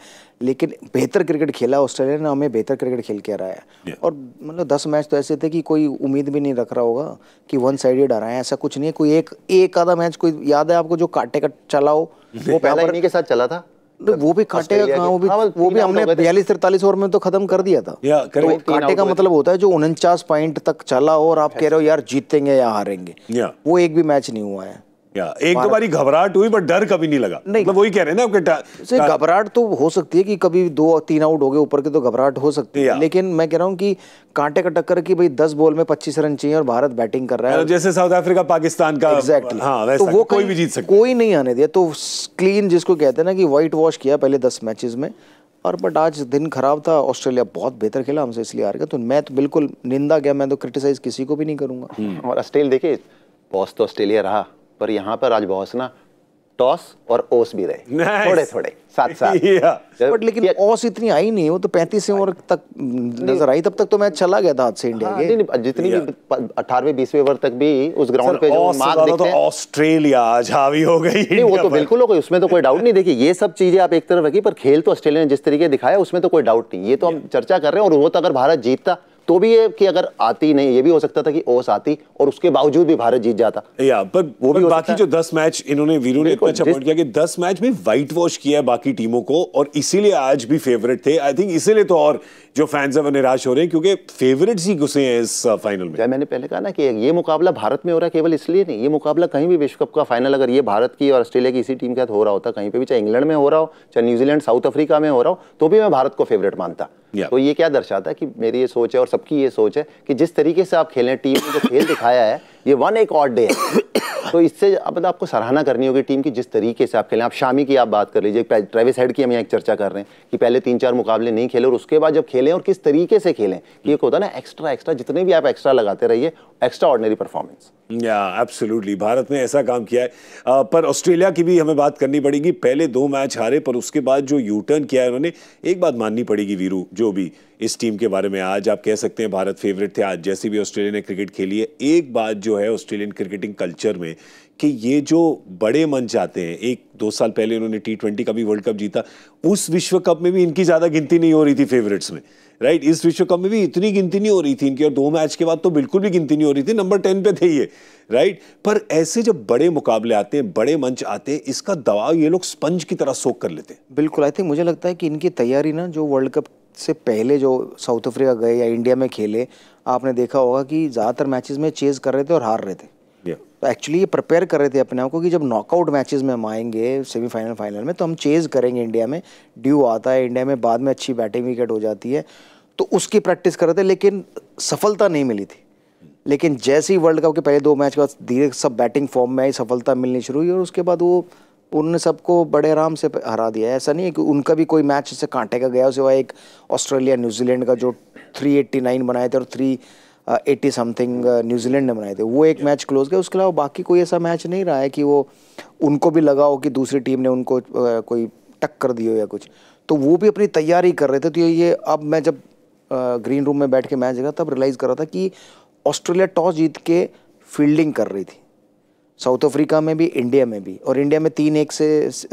लेकिन बेहतर क्रिकेट खेला ऑस्ट्रेलिया ने हमें बेहतर क्रिकेट खेल के हराया और मतलब दस मैच तो ऐसे थे कि कोई उम्मीद भी नहीं रख रहा होगा कि वन साइडेड हराए ऐसा कुछ नहीं है कोई एक एक आधा मैच कोई याद है आपको जो काटे का चला हो वो पहला के साथ चला था तो वो भी काटे का हाँ, वो भी हाँ, वो भी हमने बयालीस तिरतालीस ओवर में तो खत्म कर दिया था या, तो काटे का मतलब होता है जो उनचास पॉइंट तक चला हो और आप कह रहे हो यार जीतेंगे या हारेंगे वो एक भी मैच नहीं हुआ है एक दो बारी घबराहट हुई बट डर कभी नहीं लगा नहीं मतलब वही कह रहे हैं ना आपके घबराहट तो हो सकती है कि कभी दो तीन आउट हो गए ऊपर के तो घबराहट हो सकती है लेकिन मैं कह रहा हूँ कि कांटे का टक्कर की भाई दस बॉल में पच्चीस रन चाहिए और भारत बैटिंग कर रहा है जैसे साउथ अफ्रीका पाकिस्तान का एग्जैक्टली हाँ तो वो कोई भी जीत सकता कोई नहीं आने दिया तो क्लीन जिसको कहते हैं ना कि व्हाइट वॉश किया पहले दस मैचेस में और बट आज दिन खराब था ऑस्ट्रेलिया बहुत बेहतर खेला हमसे इसलिए हार गया तो मैं तो बिल्कुल निंदा गया मैं तो क्रिटिसाइज किसी को भी नहीं करूंगा हम्म। और ऑस्ट्रेलिया देखिए बॉस तो ऑस्ट्रेलिया रहा पर यहाँ पर आज ना टॉस और ओस भी रहे nice. थोड़े थोड़े साथ साथ yeah. बट लेकिन ओस इतनी आई नहीं वो तो पैंतीस ओवर तक नजर आई तब तक तो मैच चला गया था से इंडिया हाँ, के नहीं, जितनी yeah. भी अठारहवें बीसवें ओवर तक भी उस ग्राउंड पे जो मार्क तो ऑस्ट्रेलिया हो गई नहीं वो तो बिल्कुल हो गई उसमें तो कोई डाउट नहीं देखिए ये सब चीजें आप एक तरफ रखी पर खेल तो ऑस्ट्रेलिया ने जिस तरीके दिखाया उसमें तो कोई डाउट नहीं ये तो हम चर्चा कर रहे हैं और वो तो अगर भारत जीतता तो भी ये कि अगर आती नहीं ये भी हो सकता था कि ओस आती और उसके बावजूद भी भारत जीत जाता या पर वो भी बाकी जो दस मैच इन्होंने वीरू ने इतना अच्छा पॉइंट किया कि दस मैच में वाइट वॉश किया है बाकी टीमों को और इसीलिए आज भी फेवरेट थे आई थिंक इसीलिए तो और जो फैंस हैं वो निराश हो रहे हैं क्योंकि फेवरेट्स ही घुसे हैं इस फाइनल uh, में मैंने पहले कहा ना कि ये मुकाबला भारत में हो रहा है केवल इसलिए नहीं ये मुकाबला कहीं भी विश्व कप का फाइनल अगर ये भारत की और ऑस्ट्रेलिया की इसी टीम के साथ हो रहा होता कहीं पर भी चाहे इंग्लैंड में हो रहा हो चाहे न्यूजीलैंड साउथ अफ्रीका में हो रहा हो तो भी मैं भारत को फेवरेट मानता तो ये क्या दर्शाता है कि मेरी ये सोच है और सबकी ये सोच है कि जिस तरीके से आप खेलें टीम ने जो खेल दिखाया है ये वन एक और डे है तो इससे अब तो आपको सराहना करनी होगी टीम की जिस तरीके से आप खेलें आप शामी की आप बात कर लीजिए ट्रेविस हेड की हम यहाँ एक चर्चा कर रहे हैं कि पहले तीन चार मुकाबले नहीं खेले और उसके बाद जब खेलें और किस तरीके से खेलें कि एक होता है ना एक्स्ट्रा एक्स्ट्रा जितने भी आप एक्स्ट्रा लगाते रहिए एक्स्ट्रा ऑर्डनरी परफॉर्मेंस या एब्सोल्युटली भारत ने ऐसा काम किया है आ, पर ऑस्ट्रेलिया की भी हमें बात करनी पड़ेगी पहले दो मैच हारे पर उसके बाद जो यूटर्न किया है उन्होंने एक बात माननी पड़ेगी वीरू जो भी इस टीम के बारे में आज आप कह सकते हैं भारत फेवरेट थे आज जैसे भी ऑस्ट्रेलिया ने क्रिकेट खेली है एक बात जो है ऑस्ट्रेलियन क्रिकेटिंग कल्चर में कि ये जो बड़े मन आते हैं एक दो साल पहले इन्होंने टी ट्वेंटी का भी वर्ल्ड कप जीता उस विश्व कप में भी इनकी ज़्यादा गिनती नहीं हो रही थी फेवरेट्स में राइट इस विश्व कप में भी इतनी गिनती नहीं हो रही थी इनकी और दो मैच के बाद तो बिल्कुल भी गिनती नहीं हो रही थी नंबर टेन पे थे ये राइट पर ऐसे जब बड़े मुकाबले आते हैं बड़े मंच आते हैं इसका दबाव ये लोग स्पंज की तरह सोख कर लेते हैं बिल्कुल आई थिंक मुझे लगता है कि इनकी तैयारी ना जो वर्ल्ड कप से पहले जो साउथ अफ्रीका गए या इंडिया में खेले आपने देखा होगा कि ज़्यादातर मैचेस में चेज कर रहे थे और हार रहे थे तो एक्चुअली ये प्रिपेयर कर रहे थे अपने आप को कि जब नॉकआउट मैचेस में हम आएंगे सेमीफाइनल फाइनल में तो हम चेज करेंगे इंडिया में ड्यू आता है इंडिया में बाद में अच्छी बैटिंग विकेट हो जाती है तो उसकी प्रैक्टिस कर रहे थे लेकिन सफलता नहीं मिली थी लेकिन जैसे ही वर्ल्ड कप के पहले दो मैच के बाद धीरे सब बैटिंग फॉर्म में आई सफलता मिलनी शुरू हुई और उसके बाद वो उनने सबको बड़े आराम से हरा दिया ऐसा नहीं है कि उनका भी कोई मैच से कांटे का गया सिवाय एक ऑस्ट्रेलिया न्यूजीलैंड का जो 389 बनाए थे और 380 समथिंग न्यूजीलैंड ने बनाए थे वो एक मैच क्लोज गया उसके अलावा बाकी कोई ऐसा मैच नहीं रहा है कि वो उनको भी लगा हो कि दूसरी टीम ने उनको कोई टक्कर दी हो या कुछ तो वो भी अपनी तैयारी कर रहे थे तो ये अब मैं जब ग्रीन रूम में बैठ के मैच देखा तब रियलाइज़ कर रहा था कि ऑस्ट्रेलिया टॉस जीत के फील्डिंग कर रही थी साउथ अफ्रीका में भी इंडिया में भी और इंडिया में तीन एक से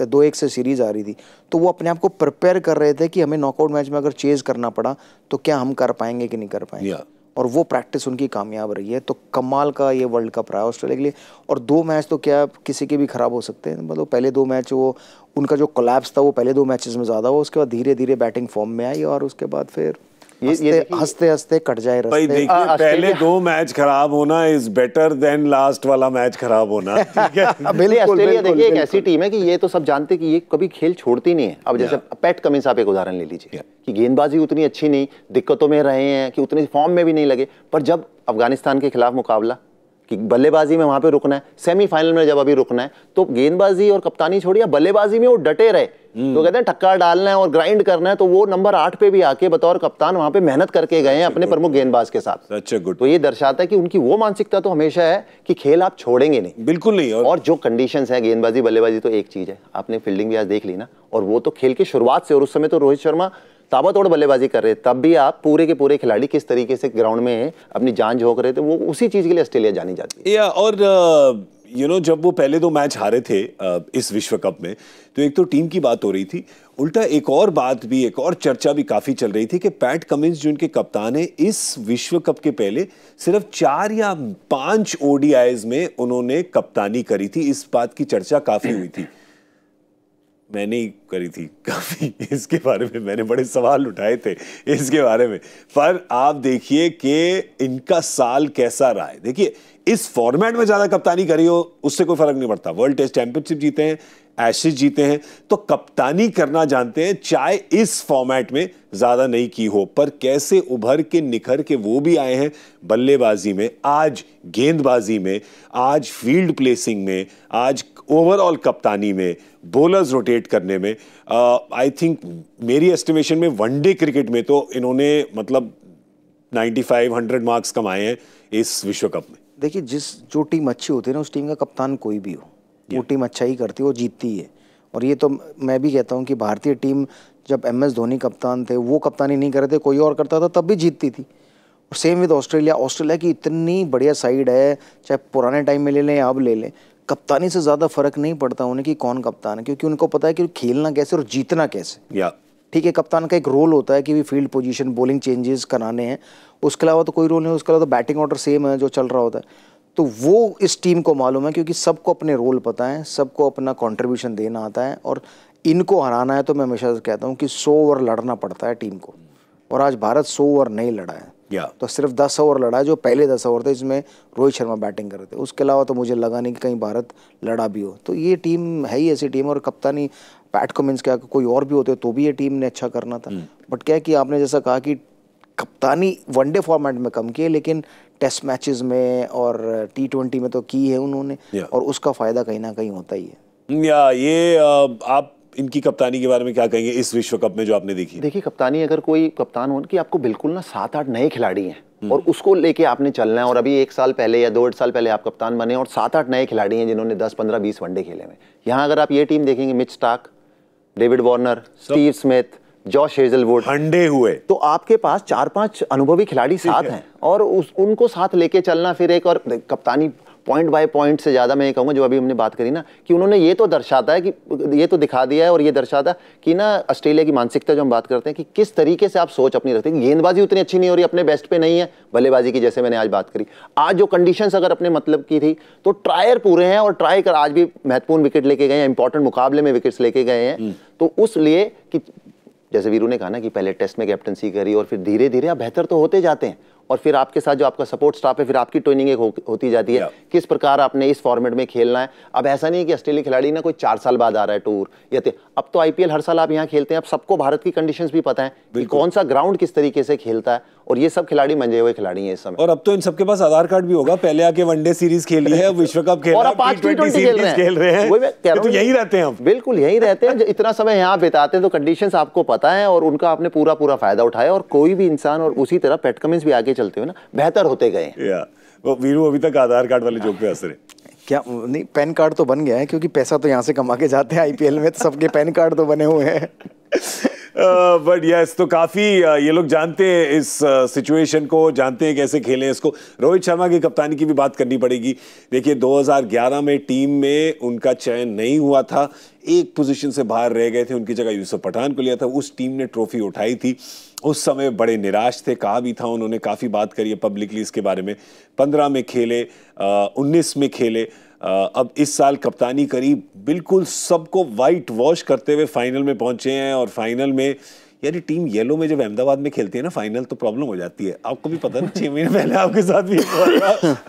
दो एक से सीरीज़ आ रही थी तो वो अपने आप को प्रिपेयर कर रहे थे कि हमें नॉकआउट मैच में अगर चेज़ करना पड़ा तो क्या हम कर पाएंगे कि नहीं कर पाएंगे और वो प्रैक्टिस उनकी कामयाब रही है तो कमाल का ये वर्ल्ड कप रहा है ऑस्ट्रेलिया के लिए और दो मैच तो क्या किसी के भी ख़राब हो सकते हैं मतलब पहले दो मैच वो उनका जो कोलैप्स था वो पहले दो मैचेस में ज़्यादा हुआ उसके बाद धीरे धीरे बैटिंग फॉर्म में आई और उसके बाद फिर हंसते हंसते कट जाए भाई देखिए पहले दो मैच खराब होना इज बेटर देन लास्ट वाला मैच खराब होना ऑस्ट्रेलिया देखिए एक ऐसी टीम है कि ये तो सब जानते कि ये कभी खेल छोड़ती नहीं है अब जैसे पैट कमिंस आप एक उदाहरण ले लीजिए कि गेंदबाजी उतनी अच्छी नहीं दिक्कतों में रहे हैं कि उतने फॉर्म में भी नहीं लगे पर जब अफगानिस्तान के खिलाफ मुकाबला कि बल्लेबाजी में वहां पे रुकना है सेमीफाइनल में जब अभी रुकना है तो गेंदबाजी और कप्तानी छोड़िए बल्लेबाजी में वो डटे रहे हम्म। तो कहते हैं टक्कर डालना है और ग्राइंड करना है तो वो नंबर आठ पे भी आके बतौर कप्तान वहाँ पे मेहनत करके गए हैं अपने प्रमुख गेंदबाज के साथ अच्छा गुड तो ये दर्शाता है कि उनकी वो मानसिकता तो हमेशा है कि खेल आप छोड़ेंगे नहीं बिल्कुल नहीं और, और जो कंडीशन है गेंदबाजी बल्लेबाजी तो एक चीज है आपने फील्डिंग भी आज देख ली ना और वो तो खेल की शुरुआत से और उस समय तो रोहित शर्मा ताबड़तोड़ बल्लेबाजी कर रहे तब भी आप पूरे के पूरे खिलाड़ी किस तरीके से ग्राउंड में अपनी जान झोंक रहे थे वो उसी चीज़ के लिए ऑस्ट्रेलिया जानी जाती है और यू uh, नो जब वो पहले दो मैच हारे थे uh, इस विश्व कप में तो एक तो टीम की बात हो रही थी उल्टा एक और बात भी एक और चर्चा भी काफ़ी चल रही थी कि पैट कमिंस जो इनके कप्तान है इस विश्व कप के पहले सिर्फ चार या पांच ओडीआईज में उन्होंने कप्तानी करी थी इस बात की चर्चा काफ़ी हुई थी मैंने ही करी थी काफ़ी इसके बारे में मैंने बड़े सवाल उठाए थे इसके बारे में पर आप देखिए कि इनका साल कैसा रहा है देखिए इस फॉर्मेट में ज़्यादा कप्तानी करी हो उससे कोई फर्क नहीं पड़ता वर्ल्ड टेस्ट चैंपियनशिप जीते हैं एशेज जीते हैं तो कप्तानी करना जानते हैं चाहे इस फॉर्मेट में ज़्यादा नहीं की हो पर कैसे उभर के निखर के वो भी आए हैं बल्लेबाजी में आज गेंदबाजी में आज फील्ड प्लेसिंग में आज ओवरऑल कप्तानी में बॉलर्स रोटेट करने में आई थिंक मेरी एस्टिमेशन में वनडे क्रिकेट में तो इन्होंने मतलब फाइव हंड्रेड मार्क्स कमाए हैं इस विश्व कप में देखिए जिस जो टीम अच्छी होती है ना उस टीम का कप्तान कोई भी हो वो टीम अच्छा ही करती है वो जीतती है और ये तो मैं भी कहता हूँ कि भारतीय टीम जब एम एस धोनी कप्तान थे वो कप्तानी नहीं करते कोई और करता था तब भी जीतती थी और सेम विद ऑस्ट्रेलिया ऑस्ट्रेलिया की इतनी बढ़िया साइड है चाहे पुराने टाइम में ले लें अब ले लें कप्तानी से ज़्यादा फर्क नहीं पड़ता उन्हें कि कौन कप्तान है क्योंकि उनको पता है कि खेलना कैसे और जीतना कैसे या ठीक है कप्तान का एक रोल होता है कि भी फील्ड पोजीशन बॉलिंग चेंजेस कराने हैं उसके अलावा तो कोई रोल नहीं उसके अलावा तो बैटिंग ऑर्डर सेम है जो चल रहा होता है तो वो इस टीम को मालूम है क्योंकि सबको अपने रोल पता है सबको अपना कंट्रीब्यूशन देना आता है और इनको हराना है तो मैं हमेशा कहता हूँ कि सौ ओवर लड़ना पड़ता है टीम को और आज भारत सौ ओवर नहीं लड़ा है या तो सिर्फ दस ओवर लड़ा है जो पहले दस ओवर थे जिसमें रोहित शर्मा बैटिंग कर रहे थे उसके अलावा तो मुझे लगा नहीं कि कहीं भारत लड़ा भी हो तो ये टीम है ही ऐसी टीम और कप्तानी पैट कमिंस क्या कोई और भी होते तो भी ये टीम ने अच्छा करना था बट hmm. क्या कि आपने जैसा कहा कि कप्तानी वनडे फॉर्मेट में कम की है लेकिन टेस्ट मैचेस में और टी ट्वेंटी में तो की है उन्होंने और उसका फ़ायदा कहीं ना कहीं होता ही है hmm, या ये आप इनकी कप्तानी के बारे में क्या कहेंगे इस विश्व कप में जो आपने देखी देखिए कप्तानी अगर कोई कप्तान हो कि आपको बिल्कुल ना सात आठ नए खिलाड़ी हैं hmm. और उसको लेके आपने चलना है और अभी एक साल पहले या दो साल पहले आप कप्तान बने और सात आठ नए खिलाड़ी हैं जिन्होंने दस पंद्रह बीस वनडे खेले हुए यहाँ अगर आप ये टीम देखेंगे Mitch Starc David Warner Steve Smith Josh Hazlewood ठंडे हुए तो आपके पास चार पांच अनुभवी खिलाड़ी साथ हैं और उस उनको साथ लेके चलना फिर एक और कप्तानी पॉइंट बाय पॉइंट से ज़्यादा मैं ये कहूंगा जो अभी हमने बात करी ना कि उन्होंने ये तो दर्शाता है कि ये तो दिखा दिया है और ये दर्शाता कि ना ऑस्ट्रेलिया की मानसिकता जो हम बात करते हैं कि किस तरीके से आप सोच अपनी रखते हैं गेंदबाजी उतनी अच्छी नहीं हो रही अपने बेस्ट पे नहीं है बल्लेबाजी की जैसे मैंने आज बात करी आज जो कंडीशन अगर अपने मतलब की थी तो ट्रायर पूरे हैं और ट्राई कर आज भी महत्वपूर्ण विकेट लेके गए हैं इंपॉर्टेंट मुकाबले में विकेट्स लेके गए हैं हम्म। तो उस लिए कि जैसे वीरू ने कहा ना कि पहले टेस्ट में कैप्टनसी करी और फिर धीरे धीरे आप बेहतर तो होते जाते हैं और फिर आपके साथ जो आपका सपोर्ट स्टाफ है फिर आपकी ट्रेनिंग एक हो, होती जाती है किस प्रकार आपने इस फॉर्मेट में खेलना है अब ऐसा नहीं है कि ऑस्ट्रेलिया खिलाड़ी ना कोई चार साल बाद आ रहा है टूर या अब तो आईपीएल हर साल आप यहाँ खेलते हैं अब सबको भारत की कंडीशन भी पता है कि कौन सा ग्राउंड किस तरीके से खेलता है और ये सब खिलाड़ी मंजे हुए खिलाड़ी हैं इस समय और अब तो इन सबके पास आधार कार्ड भी होगा पहले आके वनडे सीरीज खेली है विश्व कप खेल और अब टी ट्वेंटी खेल रहे हैं तो यही रहते हैं बिल्कुल यही रहते हैं इतना समय यहाँ बिताते हैं तो कंडीशन आपको पता है और उनका आपने पूरा पूरा फायदा उठाया और कोई भी इंसान और उसी तरह पेटकमेंस भी आगे चलते हुए ना बेहतर होते गए वीरू अभी तक आधार कार्ड वाले जो पे असर है क्या नहीं पैन कार्ड तो बन गया है क्योंकि पैसा तो यहाँ से कमा के जाते हैं आईपीएल में तो सबके पैन कार्ड तो बने हुए हैं बट यस uh, तो काफ़ी uh, ये लोग जानते हैं इस सिचुएशन uh, को जानते हैं कैसे खेलें इसको रोहित शर्मा की कप्तानी की भी बात करनी पड़ेगी देखिए 2011 में टीम में उनका चयन नहीं हुआ था एक पोजीशन से बाहर रह गए थे उनकी जगह यूसुफ पठान को लिया था उस टीम ने ट्रॉफी उठाई थी उस समय बड़े निराश थे कहा भी था उन्होंने काफ़ी बात करी है पब्लिकली इसके बारे में पंद्रह में खेले उन्नीस में खेले आ, अब इस साल कप्तानी करी बिल्कुल सबको वाइट वॉश करते हुए फाइनल में पहुंचे हैं और फाइनल में यार ये टीम येलो में जब अहमदाबाद में खेलती है ना फाइनल तो प्रॉब्लम हो जाती है आपको भी पता छह महीने पहले आपके साथ भी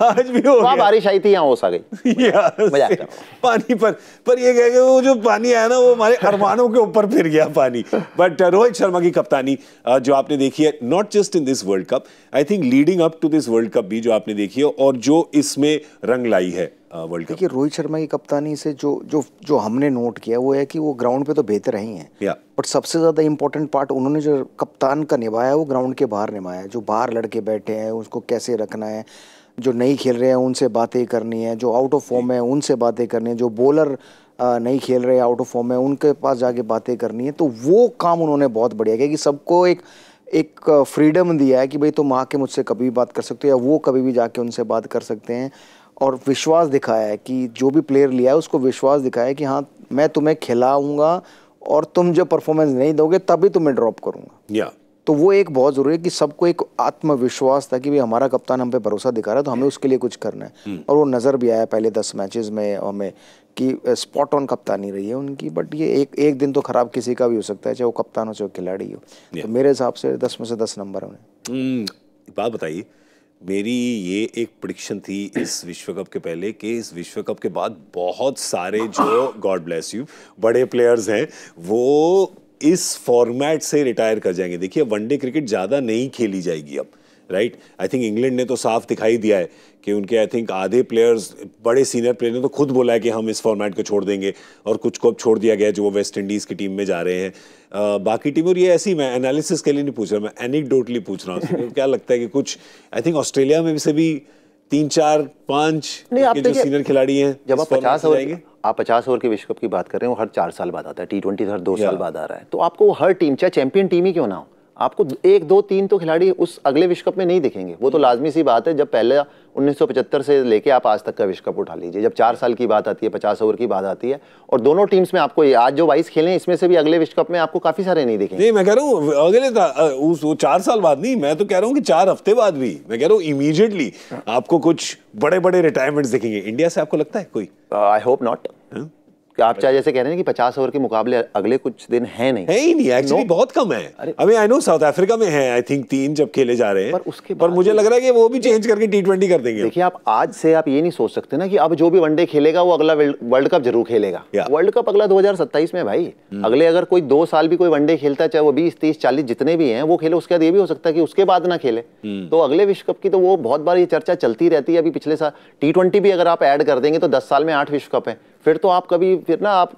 आज भी हो गया बारिश आई थी यहाँ सारे पानी पर पर ये कह वो जो पानी आया ना वो हमारे अरमानों के ऊपर फिर गया पानी बट uh, रोहित शर्मा की कप्तानी uh, जो आपने देखी है not just in this world cup I think leading up to this world cup भी जो आपने देखी है और जो इसमें रंग लाई है वर्ल्ड कप देखिए रोहित शर्मा की कप्तानी से जो जो जो हमने नोट किया वो है कि वो ग्राउंड पे तो बेहतर ही हैं बट सबसे ज़्यादा इंपॉर्टेंट पार्ट उन्होंने जो कप्तान का निभाया है वो ग्राउंड के बाहर निभाया है जो बाहर लड़के बैठे हैं उसको कैसे रखना है जो नहीं खेल रहे हैं उनसे बातें करनी है जो आउट ऑफ फॉर्म है उनसे बातें करनी है जो बॉलर नहीं खेल रहे आउट ऑफ फॉर्म है उनके पास जाके बातें करनी है तो वो काम उन्होंने बहुत बढ़िया किया कि सबको एक एक फ्रीडम दिया है कि भाई तुम आके मुझसे कभी भी बात कर सकते हो या वो कभी भी जाके उनसे बात कर सकते हैं और विश्वास दिखाया है कि जो भी प्लेयर लिया है उसको विश्वास दिखाया है कि हाँ मैं तुम्हें खिलाऊंगा और तुम जो परफॉर्मेंस नहीं दोगे तभी तुम्हें ड्रॉप करूंगा या तो वो एक बहुत ज़रूरी है कि सबको एक आत्मविश्वास था कि भाई हमारा कप्तान हम पे भरोसा दिखा रहा है तो हमें उसके लिए कुछ करना है hmm. और वो नज़र भी आया पहले दस मैचेस में हमें कि स्पॉट ऑन कप्तानी रही है उनकी बट ये एक एक दिन तो ख़राब किसी का भी हो सकता है चाहे वो कप्तान हो चाहे वो खिलाड़ी हो तो मेरे हिसाब से दस में से दस नंबर है उन्हें hmm. बात बताइए मेरी ये एक प्रडिक्शन थी इस विश्व कप के पहले कि इस विश्व कप के बाद बहुत सारे जो गॉड ब्लेस यू बड़े प्लेयर्स हैं वो इस फॉर्मेट से रिटायर कर जाएंगे देखिए वनडे क्रिकेट ज़्यादा नहीं खेली जाएगी अब राइट आई थिंक इंग्लैंड ने तो साफ दिखाई दिया है कि उनके आई थिंक आधे प्लेयर्स बड़े सीनियर प्लेयर ने तो खुद बोला है कि हम इस फॉर्मेट को छोड़ देंगे और कुछ को अब छोड़ दिया गया है जो वो वेस्ट इंडीज़ की टीम में जा रहे हैं आ, बाकी टीम और ये ऐसी मैं एनालिसिस के लिए नहीं पूछ रहा मैं एनिकडोटली पूछ रहा हूँ क्या लगता है कि कुछ आई थिंक ऑस्ट्रेलिया में से भी तीन चार पाँच जो सीनियर खिलाड़ी हैं जब आप पचास जाएंगे आप पचास ओवर के विश्व कप की बात कर रहे हो हर चार साल बाद आता है टी ट्वेंटी हर दो साल बाद आ रहा है तो आपको हर टीम चाहे चैंपियन टीम ही क्यों ना हो आपको एक दो तीन तो खिलाड़ी उस अगले विश्व कप में नहीं दिखेंगे वो तो लाजमी सी बात है जब पहले 1975 से लेके आप आज तक का विश्व कप उठा लीजिए जब चार साल की बात आती है पचास ओवर की बात आती है और दोनों टीम्स में आपको आज जो वाइस खेले इसमें से भी अगले विश्व कप में आपको काफी सारे नहीं देखेंगे नहीं मैं कह रहा हूँ अगले उस वो चार साल बाद नहीं मैं तो कह रहा हूँ कि चार हफ्ते बाद भी मैं कह रहा हूँ इमीजिएटली आपको कुछ बड़े बड़े रिटायरमेंट दिखेंगे इंडिया से आपको लगता है कोई आई होप नॉट कि आप चाहे जैसे कह रहे हैं कि पचास ओवर के मुकाबले अगले कुछ दिन है नहीं है ही नहीं एक्चुअली बहुत कम है अभी आई नो साउथ अफ्रीका में है आई थिंक तीन जब खेले जा रहे हैं पर उसके पर मुझे लग रहा है कि वो भी चेंज करके टी ट्वेंटी कर देंगे देखिए आप आज से आप ये नहीं सोच सकते ना कि अब जो भी वनडे खेलेगा वो अगला वर्ल्ड कप जरूर खेलेगा वर्ल्ड कप अगला दो में भाई hmm. अगले अगर कोई दो साल भी कोई वनडे खेलता है चाहे वो बीस तीस चालीस जितने भी हैं वो खेले उसके बाद ये भी हो सकता है कि उसके बाद ना खेले hmm. तो अगले विश्व कप की तो वो बहुत बार ये चर्चा चलती रहती है अभी पिछले साल टी ट्वेंटी भी अगर आप ऐड कर देंगे तो दस साल में आठ विश्व कप है फिर तो आप कभी फिर ना आप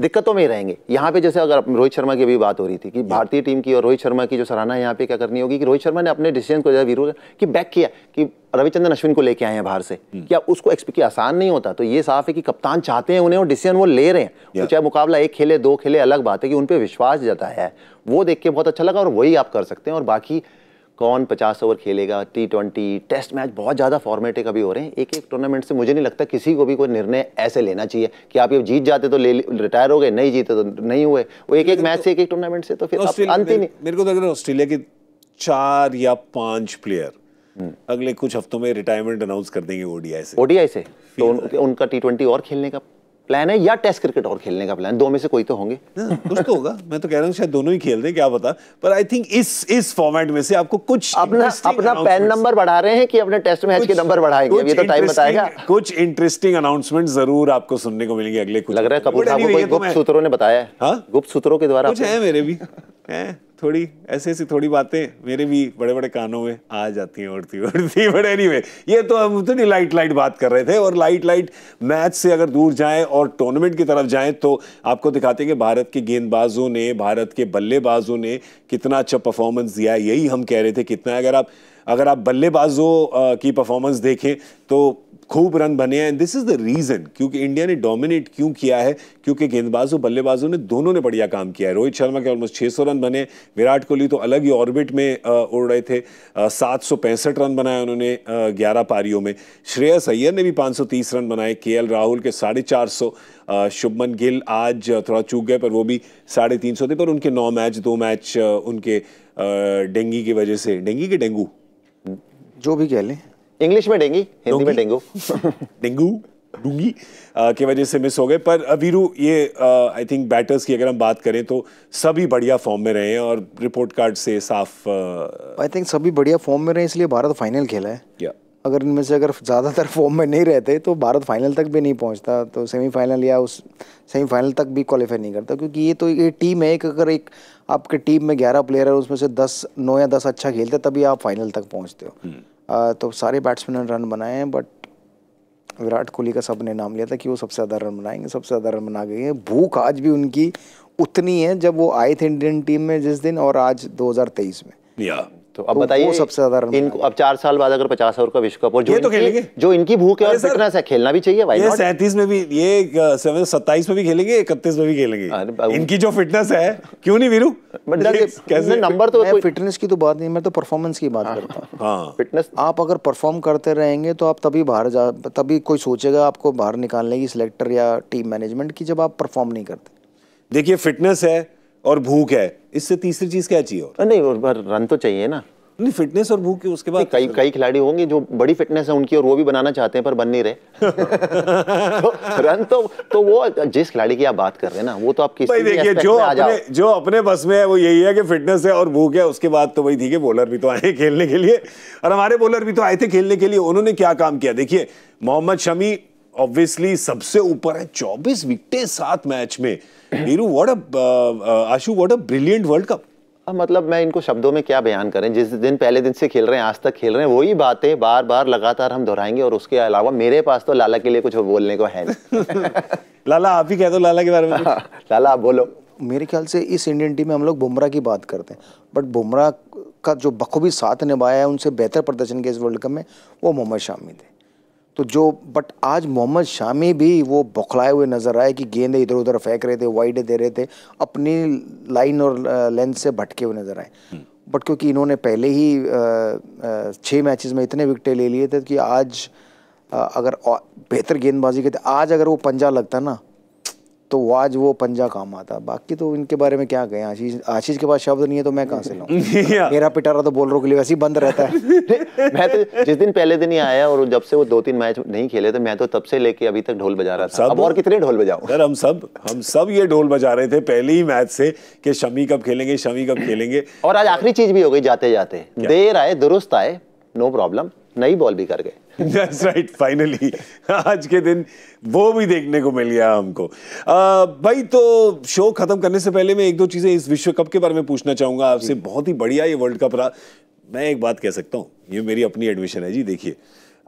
दिक्कतों में ही रहेंगे यहाँ पे जैसे अगर रोहित शर्मा की भी बात हो रही थी कि भारतीय टीम की और रोहित शर्मा की जो सराहना यहाँ पे क्या करनी होगी कि रोहित शर्मा ने अपने डिसीजन को ज़्यादा विरोध कि बैक किया कि रविचंद्रन अश्विन को लेके आए हैं बाहर से हम्म। क्या उसको एक्सपेक्ट आसान नहीं होता तो ये साफ है कि कप्तान चाहते हैं उन्हें और डिसीजन वो ले रहे हैं तो चाहे मुकाबला एक खेले दो खेले अलग बात है कि उन पर विश्वास जता है वो देख के बहुत अच्छा लगा और वही आप कर सकते हैं और बाकी कौन पचास ओवर खेलेगा टी ट्वेंटी टेस्ट मैच बहुत ज़्यादा फॉर्मेट कभी हो रहे हैं एक एक टूर्नामेंट से मुझे नहीं लगता किसी को भी कोई निर्णय ऐसे लेना चाहिए कि आप ये जीत जाते तो ले रिटायर हो गए नहीं जीते तो नहीं हुए वो एक एक मैच से एक एक टूर्नामेंट से तो फिर अंत ही नहीं मेरे को तो लग रहा है ऑस्ट्रेलिया के चार या पाँच प्लेयर हम्म। अगले कुछ हफ्तों में रिटायरमेंट अनाउंस कर देंगे ओडीआई से ओडीआई से तो उनका टी ट्वेंटी और खेलने का प्लान है या टेस्ट क्रिकेट और खेलने का प्लान दो में से कोई तो होंगे कुछ तो होगा मैं तो कह रहा हूँ शायद दोनों ही खेल दे क्या पता पर आई थिंक इस इस फॉर्मेट में से आपको कुछ अपना अपना पैन नंबर बढ़ा रहे हैं कि अपने टेस्ट मैच के नंबर बढ़ाएंगे ये तो टाइम बताएगा कुछ इंटरेस्टिंग अनाउंसमेंट जरूर आपको सुनने को मिलेंगे अगले कुछ लग रहा है कपूर साहब को तो गुप्त सूत्रों ने बताया है हाँ? गुप्त सूत्रों के द्वारा कुछ है मेरे भी थोड़ी ऐसे ऐसी थोड़ी बातें मेरे भी बड़े बड़े कानों में आ जाती हैं उड़ती उड़ती बड़े नहीं anyway, ये तो हम उतनी लाइट लाइट बात कर रहे थे और लाइट लाइट मैच से अगर दूर जाएं और टूर्नामेंट की तरफ जाएं तो आपको दिखाते हैं कि भारत के गेंदबाजों ने भारत के बल्लेबाजों ने कितना अच्छा परफॉर्मेंस दिया यही हम कह रहे थे कितना अगर आप अगर आप बल्लेबाजों की परफॉर्मेंस देखें तो खूब रन बने हैं दिस इज़ द रीज़न क्योंकि इंडिया ने डोमिनेट क्यों किया है क्योंकि गेंदबाजों बल्लेबाजों ने दोनों ने बढ़िया काम किया है रोहित शर्मा के ऑलमोस्ट 600 रन बने विराट कोहली तो अलग ही ऑर्बिट में उड़ रहे थे सात रन बनाए उन्होंने ग्यारह पारियों में श्रेयस अय्यर ने भी 530 रन बनाए के राहुल के साढ़े शुभमन गिल आज थोड़ा चूक गए पर वो भी साढ़े तीन सौ थे पर उनके नौ मैच दो मैच उनके डेंगी की वजह से डेंगी के डेंगू जो भी कह लें इंग्लिश में डेंगी हिंदी में डेंगू डेंगू डूंगी के वजह से मिस हो गए पर वीरू ये आई थिंक बैटर्स की अगर हम बात करें तो सभी बढ़िया फॉर्म में रहे हैं और रिपोर्ट कार्ड से साफ आई uh, थिंक सभी बढ़िया फॉर्म में रहे इसलिए भारत फाइनल खेला है yeah. अगर इनमें से अगर ज़्यादातर फॉर्म में नहीं रहते तो भारत फाइनल तक भी नहीं पहुंचता तो सेमीफाइनल या उस सेमीफाइनल तक भी क्वालिफाई नहीं करता क्योंकि ये तो ये टीम है एक अगर एक आपके टीम में ग्यारह प्लेयर है उसमें से दस नौ या दस अच्छा खेलते तभी आप फाइनल तक पहुंचते हो hmm. तो सारे बैट्समैन ने रन बनाए हैं बट विराट कोहली का सबने नाम लिया था कि वो सबसे ज़्यादा रन बनाएंगे सबसे ज़्यादा रन बना गए हैं भूख आज भी उनकी उतनी है जब वो आए थे इंडियन टीम में जिस दिन और आज 2023 में या तो अब बताइए सबसे ज्यादा इनको अब चार साल बाद अगर पचास ओवर का विश्व कप और जो तो खेलेंगे जो इनकी भूख है और फिटनेस है खेलना भी चाहिए भाई सैंतीस में भी ये सत्ताईस में भी खेलेंगे इकतीस में भी खेलेंगे इनकी जो फिटनेस है क्यों नहीं वीरू कैसे नंबर तो फिटनेस की तो बात नहीं मैं तो परफॉर्मेंस की बात हाँ। करता हूँ फिटनेस हाँ। आप अगर परफॉर्म करते रहेंगे तो आप तभी बाहर जा तभी कोई सोचेगा आपको बाहर निकालने की सिलेक्टर या टीम मैनेजमेंट की जब आप परफॉर्म नहीं करते देखिए फिटनेस है और भूख है इससे तीसरी चीज क्या चाहिए और नहीं और रन तो चाहिए ना नहीं फिटनेस और भूख उसके बाद कई कई खिलाड़ी होंगे जो बड़ी फिटनेस है उनकी और वो भी बनाना चाहते हैं पर बन नहीं रहे तो रन तो तो वो जिस खिलाड़ी की आप बात कर रहे हैं ना वो तो आप किसी भाई देखिए जो अपने जो अपने बस में है वो यही है कि फिटनेस है और भूख है उसके बाद तो वही ठीक है बॉलर भी तो आए खेलने के लिए और हमारे बॉलर भी तो आए थे खेलने के लिए उन्होंने क्या काम किया देखिए मोहम्मद शमी ऑब्वियसली सबसे ऊपर है चौबीस विकटे सात मैच में नीरू व्हाट अ आशु what a brilliant world cup मतलब मैं इनको शब्दों में क्या बयान करें जिस दिन पहले दिन से खेल रहे हैं आज तक खेल रहे हैं वही बातें बार बार लगातार हम दोहराएंगे और उसके अलावा मेरे पास तो लाला के लिए कुछ बोलने को है नहीं लाला आप ही कह दो लाला के बारे में लाला आप बोलो मेरे ख्याल से इस इंडियन टीम में हम लोग बुमराह की बात करते हैं बट बुमराह का जो बखूबी साथ निभाया है उनसे बेहतर प्रदर्शन किया इस वर्ल्ड कप में वो मोहम्मद शामी थे तो जो बट आज मोहम्मद शामी भी वो बौखलाए हुए नज़र आए कि गेंद इधर उधर फेंक रहे थे वाइडें दे रहे थे अपनी लाइन और लेंथ से भटके हुए नज़र आए बट हम्म। क्योंकि इन्होंने पहले ही छः मैचेस में इतने विकटे ले लिए थे कि आज अगर बेहतर गेंदबाजी करते आज अगर वो पंजा लगता ना तो आज वो पंजा काम आता बाकी तो इनके बारे में क्या कहें आशीष आशीष के पास शब्द नहीं है तो मैं कहाँ से लाऊं मेरा पिटारा तो बोल रो के लिए वैसे ही बंद रहता है मैं तो जिस दिन पहले दिन ही आया और जब से वो दो तीन मैच नहीं खेले थे मैं तो तब से लेके अभी तक ढोल बजा रहा था अब और कितने ढोल बजाओ सर हम सब हम सब ये ढोल बजा रहे थे पहले ही मैच से कि शमी कब खेलेंगे शमी कब खेलेंगे और आज आखिरी चीज भी हो गई जाते जाते देर आए दुरुस्त आए नो प्रॉब्लम नई बॉल भी कर गए That's राइट फाइनली आज के दिन वो भी देखने को मिल गया हमको भाई तो शो खत्म करने से पहले मैं एक दो चीज़ें इस विश्व कप के बारे में पूछना चाहूंगा आपसे बहुत ही बढ़िया ये वर्ल्ड कप रहा मैं एक बात कह सकता हूँ ये मेरी अपनी एडमिशन है जी देखिए